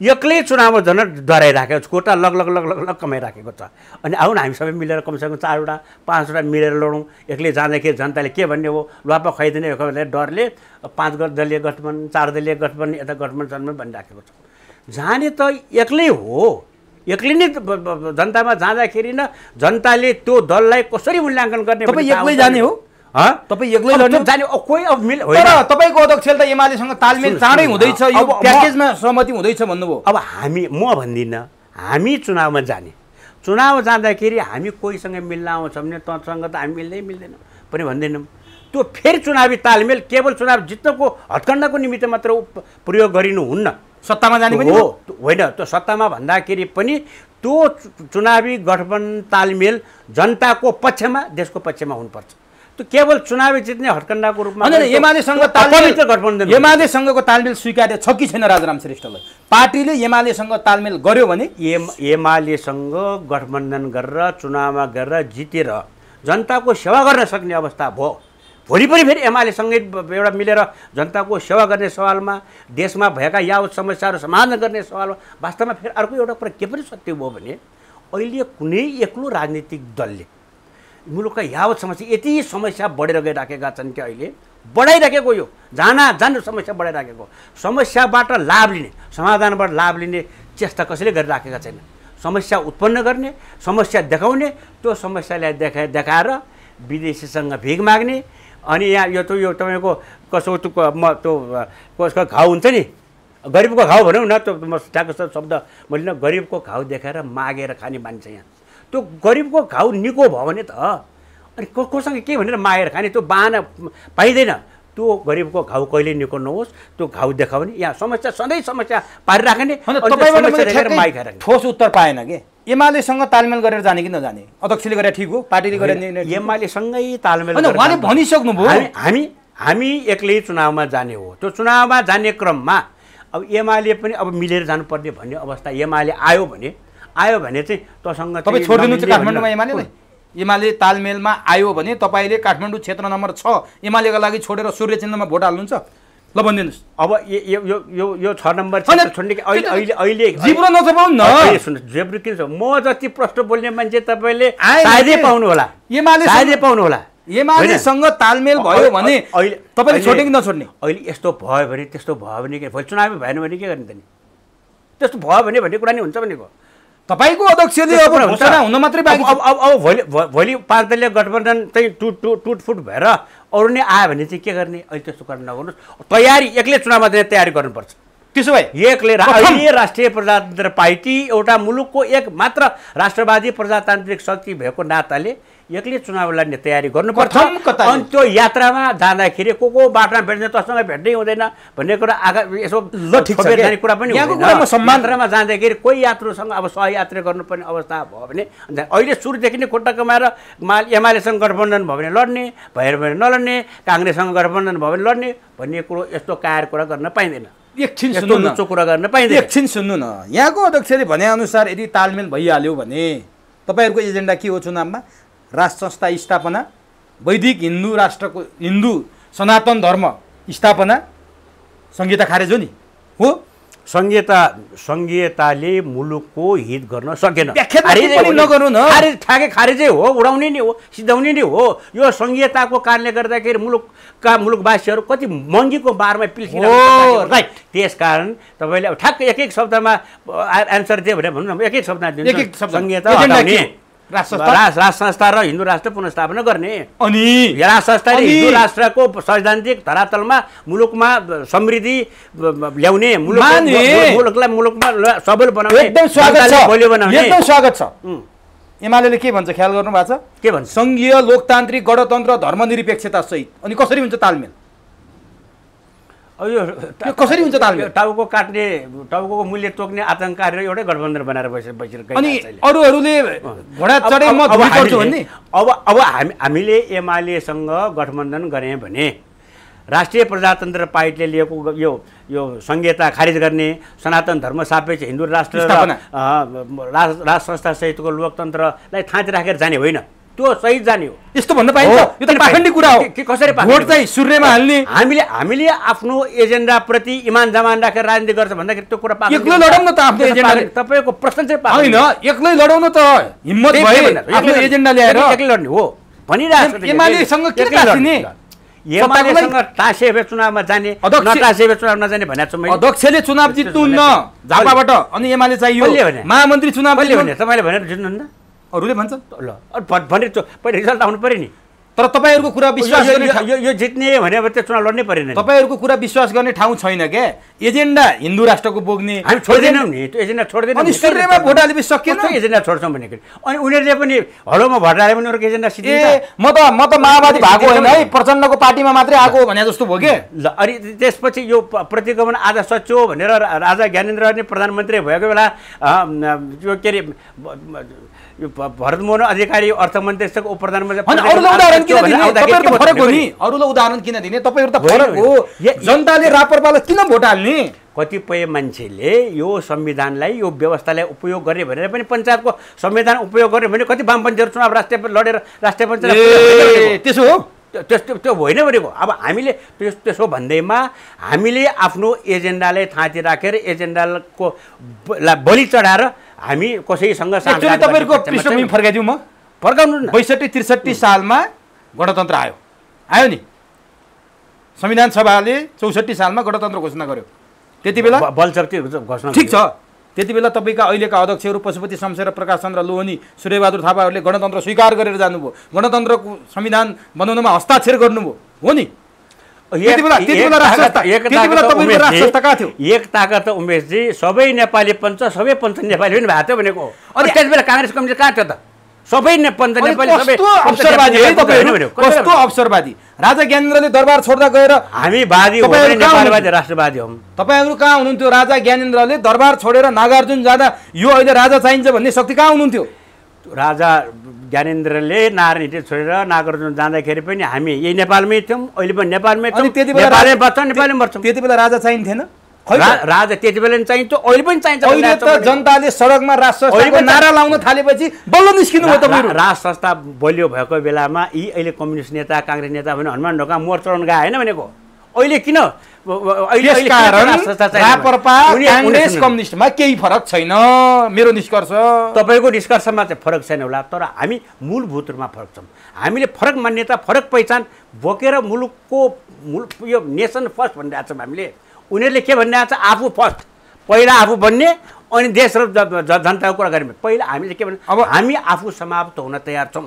एक्लै चुनाव झन् डराइराखेको छ कोटा लग लग लग लग लग कमाइराखेको छ अनि आउन हामी सबै मिलेर कमसेकम चारवटा पाँचवटा मिलेर लडौँ एक्लै जाँदाखेरि जनताले के भन्ने हो लुवापा खुवाइदिने हो डरले पाँच दलीय गठबन्धन चार दलीय गठबन्धन यता गठबन्धन जन्म भनिराखेको छ जाने त एक्लै हो एक्लै नै जनतामा जाँदाखेरि न जनताले त्यो दललाई कसरी मूल्याङ्कन गर्ने एक्लै जाने हो तपाईँ एक्लै लड्नु जाने कोही अब तपाईँको अध्यक्षले त एमालेसँग तालमेल चाँडै हुँदैछ यो प्याकेजमा सहमति हुँदैछ भन्नुभयो अब हामी म भन्दिनँ हामी चुनावमा जाने चुनाव जाँदाखेरि हामी कोहीसँग मिल्न आउँछौँ भने तँसँग त हामी मिल्दै मिल्दैनौँ पनि भन्दैनौँ त्यो फेरि चुनावी तालमेल केवल चुनाव जित्नको हत्कण्डको निमित्त मात्र प्रयोग गरिनु हुन्न सत्तामा जाने पनि हो होइन त्यो सत्तामा भन्दाखेरि पनि त्यो चुनावी गठबन्धन तालमेल जनताको पक्षमा देशको पक्षमा हुनुपर्छ त्यो केवल चुनावी जित्ने हटकण्डाको रूपमा एमालेसँग गठबन्धन एमालेसँगको तालमेल स्वीकार्य छ कि छैन राजराम श्रेष्ठलाई पार्टीले एमालेसँग तालमेल गर्यो भने एम एमालेसँग गठबन्धन गरेर चुनावमा गरेर जितेर जनताको सेवा गर्न सक्ने अवस्था भयो भोलि पनि फेरि एमालेसँगै एउटा मिलेर जनताको सेवा गर्ने सवालमा देशमा भएका यावत समस्याहरू समाधान गर्ने सवालमा वास्तवमा फेरि अर्को एउटा कुरा के पनि सत्य भयो भने अहिले कुनै एक्लो राजनीतिक दलले मुलुकका यावत समस्या यति समस्या बढेर गइराखेका छन् कि अहिले बढाइराखेको यो जाना जानु समस्या बढाइराखेको समस्याबाट लाभ लिने समाधानबाट लाभ लिने चेष्टा कसैले गरिराखेका छैन समस्या उत्पन्न गर्ने समस्या देखाउने त्यो समस्यालाई देखा देखाएर विदेशीसँग भिख माग्ने अनि यहाँ यो त यो तपाईँको कसो त्यो म त्यो कसको घाउ हुन्छ नि गरिबको घाउ भनौँ न त्यो म ठ्याक्क शब्द मैले न गरिबको घाउ देखाएर मागेर खाने मान्छे यहाँ त्यो गरिबको घाउ निको भयो भने त अनि कोसँग के भनेर मागेर खाने त्यो बाहना पाइँदैन त्यो गरिबको घाउ कहिले निको नहोस् त्यो घाउ देखाउने यहाँ समस्या सधैँ समस्या पारिराख्ने ठोस उत्तर पाएन कि एमालेसँग तालमेल गरेर जाने कि नजाने अध्यक्षले गरेर ठिक हो पार्टीले गरेर एमालेसँगै तालमेल उहाँले भनिसक्नुभयो हामी हामी एक्लै चुनावमा जाने हो त्यो चुनावमा जाने क्रममा अब एमाले पनि अब मिलेर जानुपर्ने भन्ने अवस्था एमाले आयो भने आयो भने चाहिँ तसँग तपाईँ छोडिदिनु काठमाडौँमा एमाले एमाले तालमेलमा आयो भने तपाईँले काठमाडौँ क्षेत्र नम्बर छ एमालेको लागि छोडेर सूर्य चिन्हमा भोट हाल्नुहुन्छ ल भनिदिनुहोस् अब यो यो छ नम्बर छोड्ने अहिले अहिले जिब्रो नचपाउनु न किन म जति प्रश्न बोल्ने मान्छे तपाईँले पाउनु होला एमाले पाउनु होला एमालेसँग तालमेल भयो भने अहिले तपाईँले छोड्ने कि नछोड्ने अहिले यस्तो भयो भने त्यस्तो भयो भने के भोलि चुनावी भएन भने के गर्ने त नि त्यस्तो भयो भने भन्ने कुरा नि हुन्छ भनेको तपाईँको अध्यक्षले अब घोषणा हुन मात्रै बाँकी अब अब अब भोलि भोलि दलीय गठबन्धन चाहिँ टुट टुट टुटफुट भएर अरू नै आयो भने चाहिँ के गर्ने अहिले त्यस्तो कारण नगर्नुहोस् तयारी एक्लै चुनावमा तयारी गर्नुपर्छ त्यसो भए एकले राष्ट्रिय प्रजातन्त्र पार्टी एउटा मुलुकको एक मात्र राष्ट्रवादी प्रजातान्त्रिक शक्ति भएको नाताले एक्लै चुनाव लड्ने तयारी गर्नुपर्छ अनि त्यो यात्रामा जाँदाखेरि को को बाटोमा भेट्ने तसँग भेट्नै हुँदैन भन्ने कुरा आगा यसो जाने कुरा पनि यात्रामा जाँदाखेरि कोही यात्रुसँग अब सहयात्रा गर्नुपर्ने अवस्था भयो भने अहिले सुरुदेखि नै खुट्टा कमाएर मा एमालेसँग गठबन्धन भयो भने लड्ने भएर भने नलड्ने काङ्ग्रेससँग गठबन्धन भयो भने लड्ने भन्ने कुरो यस्तो कायर कुरा गर्न पाइँदैन एकछिन सुन्नु कुरा गर्न पाइँदैन एकछिन सुन्नु न यहाँको अध्यक्षले भनेअनुसार यदि तालमेल भइहाल्यो भने तपाईँहरूको एजेन्डा के हो चुनावमा राष्ट्र संस्था स्थापना वैदिक हिन्दू राष्ट्रको हिन्दू सनातन धर्म स्थापना सङ्घीयता खारेज हो नि हो सङ्घीयता सङ्घीयताले मुलुकको हित गर्न सकेन नगर्नु न खारेज ठ्याके खारेजै हो उडाउने नै हो सिधाउने नै हो यो सङ्घीयताको कारणले गर्दाखेरि मुलुकका मुलुकवासीहरू कति मङ्गीको बारमा पिल्सिन राइट त्यस कारण तपाईँले अब ठ्याक्कै एक एक शब्दमा एन्सर दियो भने भनौँ न एक एक शब्द दिनु सङ्घीयता राष्ट्र राष्ट्र संस्था र हिन्दू राष्ट्र पुनस्थापना गर्ने अनि राज संस्थाले हिन्दू राष्ट्रको सैद्धान्तिक धरातलमा मुलुकमा समृद्धि ल्याउने मुलुकलाई मुलुकमा सबल बनाउने एकदम स्वागत छ एकदम स्वागत छ एमाले के भन्छ ख्याल गर्नु भएको छ के भन्छ सङ्घीय लोकतान्त्रिक गणतन्त्र धर्मनिरपेक्षता सहित अनि कसरी हुन्छ तालमेल यो कसरी हुन्छ तालमेल टाउको काट्ने टाउको मूल्य तोक्ने आतङ्ककारी एउटै गठबन्धन बनाएर बसेर बसिरहेको अनि अरूहरूले घोडा चढे म अब अब हामी हामीले एमालेसँग गठबन्धन गऱ्यौँ भने राष्ट्रिय प्रजातन्त्र पार्टीले लिएको यो यो संहिता खारिज गर्ने सनातन धर्म सापेक्ष हिन्दू राष्ट्र राज संस्थासहितको लोकतन्त्रलाई थाँती राखेर जाने होइन त्यो सही जाने हो यस्तो भन्न पाइन्छ यो त पाखण्डी कुरा हो के कसरी भोट चाहिँ सूर्यमा हाल्ने हामीले हामीले आफ्नो एजेन्डाप्रति इमान जमान राखेर राजनीति गर्छ भन्दाखेरि त्यो कुरा एक्लै लडाउँ न त आफ्नो एजेन्डा तपाईँको प्रश्न चाहिँ होइन एक्लै लडाउन त हिम्मत भयो आफ्नो एजेन्डा ल्याएर एक्लै लड्ने हो भनिरहेको छ एमालेसँग के काटिने एमालेसँग टाँसे भए चुनावमा जाने नटाँसे भए चुनाव नजाने भनेको छु मैले अध्यक्षले चुनाव जित्नुहुन्न झापाबाट अनि एमाले चाहियो महामन्त्री चुनाव तपाईँले भनेर जित्नुहुन्न अरूले भन्छन् ल भनेर पहिला रिजल्ट आउनु पऱ्यो नि तर तपाईँहरूको कुरा विश्वास गर्ने यो जित्ने भने अब त्यो चुनाव लड्नै परेन तपाईँहरूको कुरा विश्वास गर्ने ठाउँ छैन क्या एजेन्डा हिन्दू राष्ट्रको बोक्ने हामी छोड्दैनौँ नि त्यो एजेन्डा छोड्दैन अनि सूर्यमा भोट हाले सकिन्छ एजेन्डा छोड्छौँ भनेको अनि उनीहरूले पनि हलोमा भोट हाले पनि उनीहरूको एजेन्डा सिधे म त म त माओवादी भएको होइन है प्रचण्डको पार्टीमा मात्रै आएको भने जस्तो भयो कि ल अनि त्यसपछि यो प्रतिगमन आज सच्यो भनेर राजा ज्ञानेन्द्र नै प्रधानमन्त्री भएको बेला यो के अरे भरतमोहन अधिकारी अर्थमन्त्री उप प्रधानमन्त्री अरूलाई उदाहरण किन दिने तपाईँहरू त फरक हो जनताले रापरपालाई किन भोट हाल्ने कतिपय मान्छेले यो संविधानलाई यो व्यवस्थालाई उपयोग गर्ने भनेर पनि पञ्चायतको संविधान उपयोग गर्ने भने कति वामपन्थीहरू चुनाव राष्ट्रिय लडेर राष्ट्रिय पञ्चायत त्यसो हो त्यस्तो त्यो होइन भनेको अब हामीले त्यस त्यसो भन्दैमा हामीले आफ्नो एजेन्डालाई थाँती राखेर एजेन्डाको बलि चढाएर हामी कसैसँग तपाईँहरूको पृष्ठभूमि फर्काइदिउँ म फर्काउनु बैसठी त्रिसठी सालमा गणतन्त्र आयो आयो नि संविधान सभाले चौसठी सालमा गणतन्त्र घोषणा गर्यो त्यति बेला बलशक्ति घोषणा ठिक छ त्यति बेला तपाईँका अहिलेका अध्यक्षहरू पशुपति शमशेर प्रकाश चन्द्र लोहनी सूर्यबहादुर थापाहरूले गणतन्त्र स्वीकार गरेर जानुभयो गणतन्त्रको संविधान बनाउनमा हस्ताक्षर गर्नुभयो हो नि एकताका त उमेशजी सबै नेपाली पञ्च सबै पञ्च नेपाली पनि भएको थियो भनेको अनि त्यति बेला काङ्ग्रेस कमिटी कहाँ थियो त सबै पञ्च नेपाली कस्तो अवसरवादी राजा ज्ञानेन्द्रले दरबार छोड्दा गएर हामी वादी नेपालवादी राष्ट्रवादी हौँ तपाईँहरू कहाँ हुनुहुन्थ्यो राजा ज्ञानेन्द्रले दरबार छोडेर नागार्जुन जाँदा यो अहिले राजा चाहिन्छ भन्ने शक्ति कहाँ हुनुहुन्थ्यो राजा ज्ञानेन्द्रले नारायणहिटी छोडेर नागार्जुन जाँदाखेरि पनि हामी यही नेपालमै थियौँ अहिले पनि नेपालमै थियौँ त्यति बेला नेपालमै बस्छ नेपालमै मर्छौँ त्यति बेला राजा चाहिन्थेन राजा त्यति बेला चाहिन्छ अहिले पनि चाहिन्छ अहिले त जनताले सडकमा राष्ट्र नारा लाउन थालेपछि बल्ल निस्किनु हो राज संस्था बलियो भएको बेलामा यी अहिले कम्युनिस्ट नेता काङ्ग्रेस नेता भने हनुमान ढोका मोर्चा गए होइन भनेको अहिले किन कम्युनिस्टमा केही फरक छैन मेरो निष्कर्ष तपाईँको निष्कर्षमा चाहिँ फरक छैन होला तर हामी मूलभूत रूपमा फरक छौँ हामीले फरक मान्यता फरक पहिचान बोकेर मुलुकको मुलुक यो नेसन फर्स्ट भनिरहेको छौँ हामीले उनीहरूले के भनिरहेको छ आफू फर्स्ट पहिला आफू बन्ने अनि देश र जनताको कुरा गर्ने पहिला हामीले के भन्ने अब हामी आफू समाप्त हुन तयार छौँ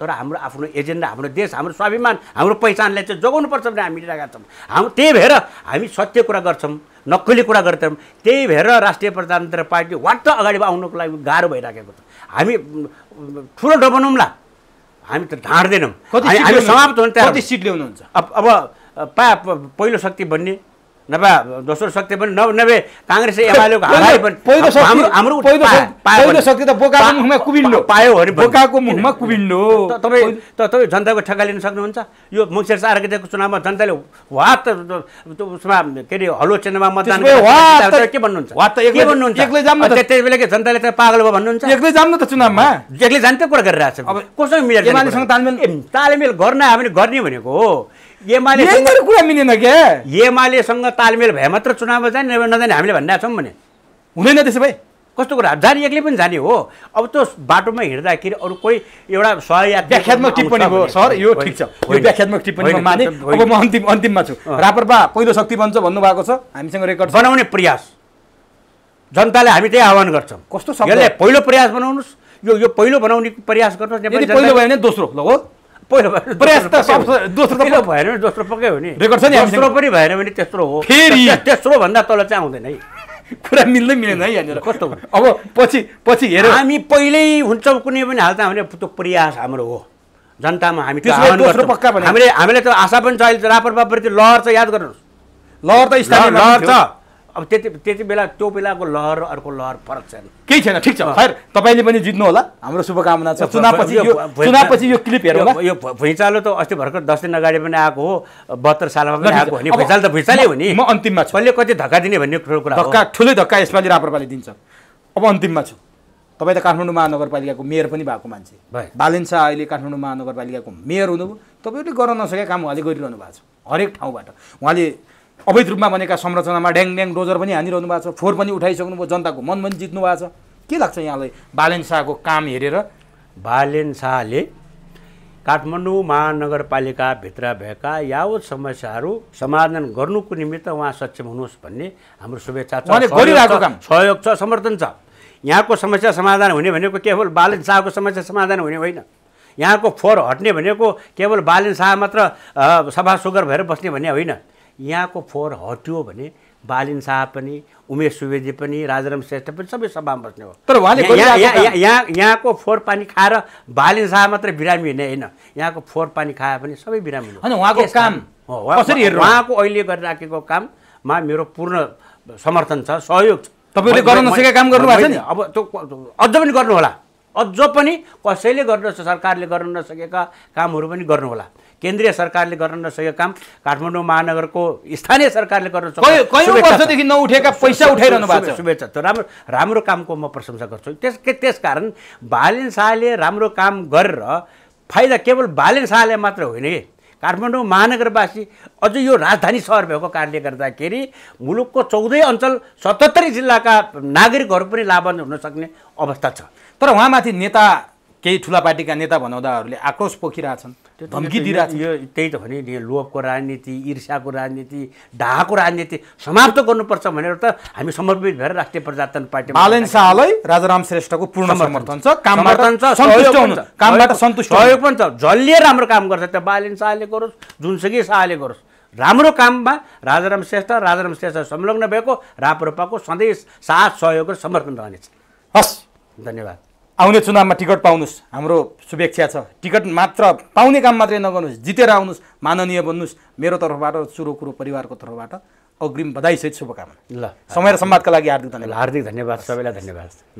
तर हाम्रो आफ्नो एजेन्डा हाम्रो देश हाम्रो स्वाभिमान हाम्रो पहिचानलाई चाहिँ जोगाउनुपर्छ भने हामी लिइरहेका छौँ हाम त्यही भएर हामी सत्य कुरा गर्छौँ नक्कली कुरा गर्छौँ त्यही भएर राष्ट्रिय प्रजातन्त्र पार्टी वाट अगाडि आउनुको लागि गाह्रो भइराखेको छ हामी ठुलो डबनौँला हामी त ढाँड्दैनौँ हामी समाप्त हुन्छ सिट ल्याउनुहुन्छ अब अब पा पहिलो शक्ति भन्ने नभए दोस्रो शक्ति पनि नभए काङ्ग्रेस एमालेको हालै पनि पहिलो हाम्रो पहिलो शक्ति त बोकाको मुखमा कुबिन्डो पायो भने बोकाको मुखमा कुबिन्डो तपाईँ त तपाईँ जनताको ठेका लिन सक्नुहुन्छ यो मुङ्सेर सार्केको चुनावमा जनताले वा त उसमा के अरे हलो चेन्नमा मतदान के भन्नुहुन्छ के भन्नुहुन्छ त्यति बेला के जनताले त पागल भयो भन्नुहुन्छ एक्लै जाम न त चुनावमा एक्लै जाने त कुरा गरिरहेको छ अब कसरी मिलेर तालमेल गर्न आयो भने गर्ने भनेको हो कुरा मिलेन के एमालेसँग तालमेल भए मात्र चुनावमा जाने नजाने हामीले भन्ने छौँ भने हुँदैन त्यसो भए कस्तो कुरा जाने एक्लै पनि जाने हो अब त्यो बाटोमा हिँड्दाखेरि अरू कोही एउटा सहयात्री व्याख्यात्मक टिप्पणी हो सर यो ठिक छ यो व्याख्यात्मक टिप्पणी माने अब म अन्तिम अन्तिममा छु रापरपा पहिलो शक्ति बन्छ भन्नुभएको छ हामीसँग रेकर्ड बनाउने प्रयास जनताले हामी त्यही आह्वान गर्छौँ कस्तो यसले पहिलो प्रयास बनाउनुहोस् यो यो पहिलो बनाउने प्रयास गर्नुहोस् पहिलो भयो भने दोस्रो ल हो पहिलो प्रेस त दोस्रो पहिलो भएन भने दोस्रो पक्कै हो नि रेकर्ड छ नि दोस्रो पनि भएन भने त्यस्तो हो फेरि तेस्रो भन्दा तल चाहिँ आउँदैन है कुरा मिल्दै मिलेन है यहाँनिर कस्तो अब पछि पछि हेर हामी पहिल्यै हुन्छौँ कुनै पनि हाल्दा भने त्यो प्रयास हाम्रो हो जनतामा हामी हामीले हामीले त आशा पनि छ अहिले प्रति लहर चाहिँ याद गर्नुहोस् लहर त स्थानीय लहर छ अब त्यति त्यति बेला त्यो बेलाको लहर र अर्को लहर फरक छैन केही छैन ठिक छ खैर तपाईँले पनि जित्नु होला हाम्रो शुभकामना छ चुनावपछि यो चुनावपछि यो क्लिप हेरौँ यो भुइँचालो त अस्ति भर्खर दस दिन अगाडि पनि आएको हो बहत्तर सालमा पनि आएको हो नि भुइँचालो त भुइँचालै हो नि म अन्तिममा छु कसले कति धक्का दिने भन्ने कुरा धक्का ठुलै धक्का यसपालि राप्रपाले दिन्छ अब अन्तिममा छु तपाईँ त काठमाडौँ महानगरपालिकाको मेयर पनि भएको मान्छे बालेन शाह अहिले काठमाडौँ महानगरपालिकाको मेयर हुनुभयो तपाईँले गर्न नसकेका काम उहाँले गरिरहनु भएको छ हरेक ठाउँबाट उहाँले अवैध रूपमा बनेका संरचनामा ड्याङ ड्याङ डोजर पनि हानिरहनु भएको छ फोहोर पनि उठाइसक्नुभयो जनताको मन पनि जित्नु भएको छ के लाग्छ यहाँलाई बालेन शाहको काम हेरेर बालेन शाहले काठमाडौँ महानगरपालिकाभित्र भएका यावत समस्याहरू समाधान गर्नुको निमित्त उहाँ सक्षम हुनुहोस् भन्ने हाम्रो शुभेच्छा छ सहयोग छ समर्थन छ यहाँको समस्या समाधान हुने भनेको केवल बालन शाहको समस्या समाधान हुने होइन यहाँको फोहोर हट्ने भनेको केवल बालन शाह मात्र सफा सुगर भएर बस्ने भन्ने होइन यहाँको फोहोर हट्यो भने बालिन शाह पनि उमेश सुवेदी पनि राजाराम श्रेष्ठ पनि सबै सभामा बस्ने हो तर उहाँले यहाँ यहाँको फोहोर पानी खाएर बालिन शाह मात्रै बिरामी हुने होइन यहाँको फोहोर पानी खाए पनि सबै बिरामी हुने उहाँको काम उहाँको अहिले गरिराखेको काममा मेरो पूर्ण समर्थन छ सहयोग छ तपाईँले गर्न नसकेको काम भएको छ नि अब त्यो अझ पनि गर्नुहोला अझ पनि कसैले गर्नु सरकारले गर्न नसकेका कामहरू पनि गर्नुहोला केन्द्रीय सरकारले गर्न नसकेको काम काठमाडौँ महानगरको स्थानीय सरकारले गर्न वर्षदेखि नउठेका पैसा उठाइरहनु भएको छ शुभेच्छा त्यो राम्रो राम्रो कामको म प्रशंसा गर्छु त्यस त्यस कारण बालिन शाहले राम्रो काम गरेर फाइदा केवल बालिन शाहले मात्र होइन कि काठमाडौँ महानगरवासी अझ यो राजधानी सहर भएको कारणले गर्दाखेरि मुलुकको चौधै अञ्चल सतहत्तरी जिल्लाका नागरिकहरू पनि लाभान्वित हुन सक्ने अवस्था छ तर उहाँमाथि नेता केही ठुला पार्टीका नेता भनाउँदाहरूले आक्रोश पोखिरहेछन् धम्की दिइरहेको यो त्यही त भने नि लोभको राजनीति ईर्ष्याको राजनीति ढाहाको राजनीति समाप्त गर्नुपर्छ भनेर त हामी समर्पित भएर राष्ट्रिय प्रजातन्त्र पार्टी बालन शाहलाई राजाराम श्रेष्ठको पूर्ण समर्थन छ कामबाट कामबाट सन्तुष्ट सहयोग पनि छ जसले राम्रो काम गर्छ त्यो बालेन शाहले गरोस् जुनसुकै शाहले गरोस् राम्रो काममा राजाराम श्रेष्ठ राजाराम श्रेष्ठ संलग्न भएको रापरूपाको सधैँ साथ सहयोग र समर्थन रहनेछ हस् धन्यवाद आउने चुनावमा टिकट पाउनुहोस् हाम्रो शुभेच्छा छ टिकट मात्र पाउने काम मात्रै नगर्नुहोस् जितेर आउनुहोस् माननीय बन्नुहोस् मेरो तर्फबाट चुरो कुरो परिवारको तर्फबाट अग्रिम बधाई बधाईसहित शुभकामना ल समय र सम्वादका लागि हार्दिक धन्यवाद हार्दिक धन्यवाद सबैलाई धन्यवाद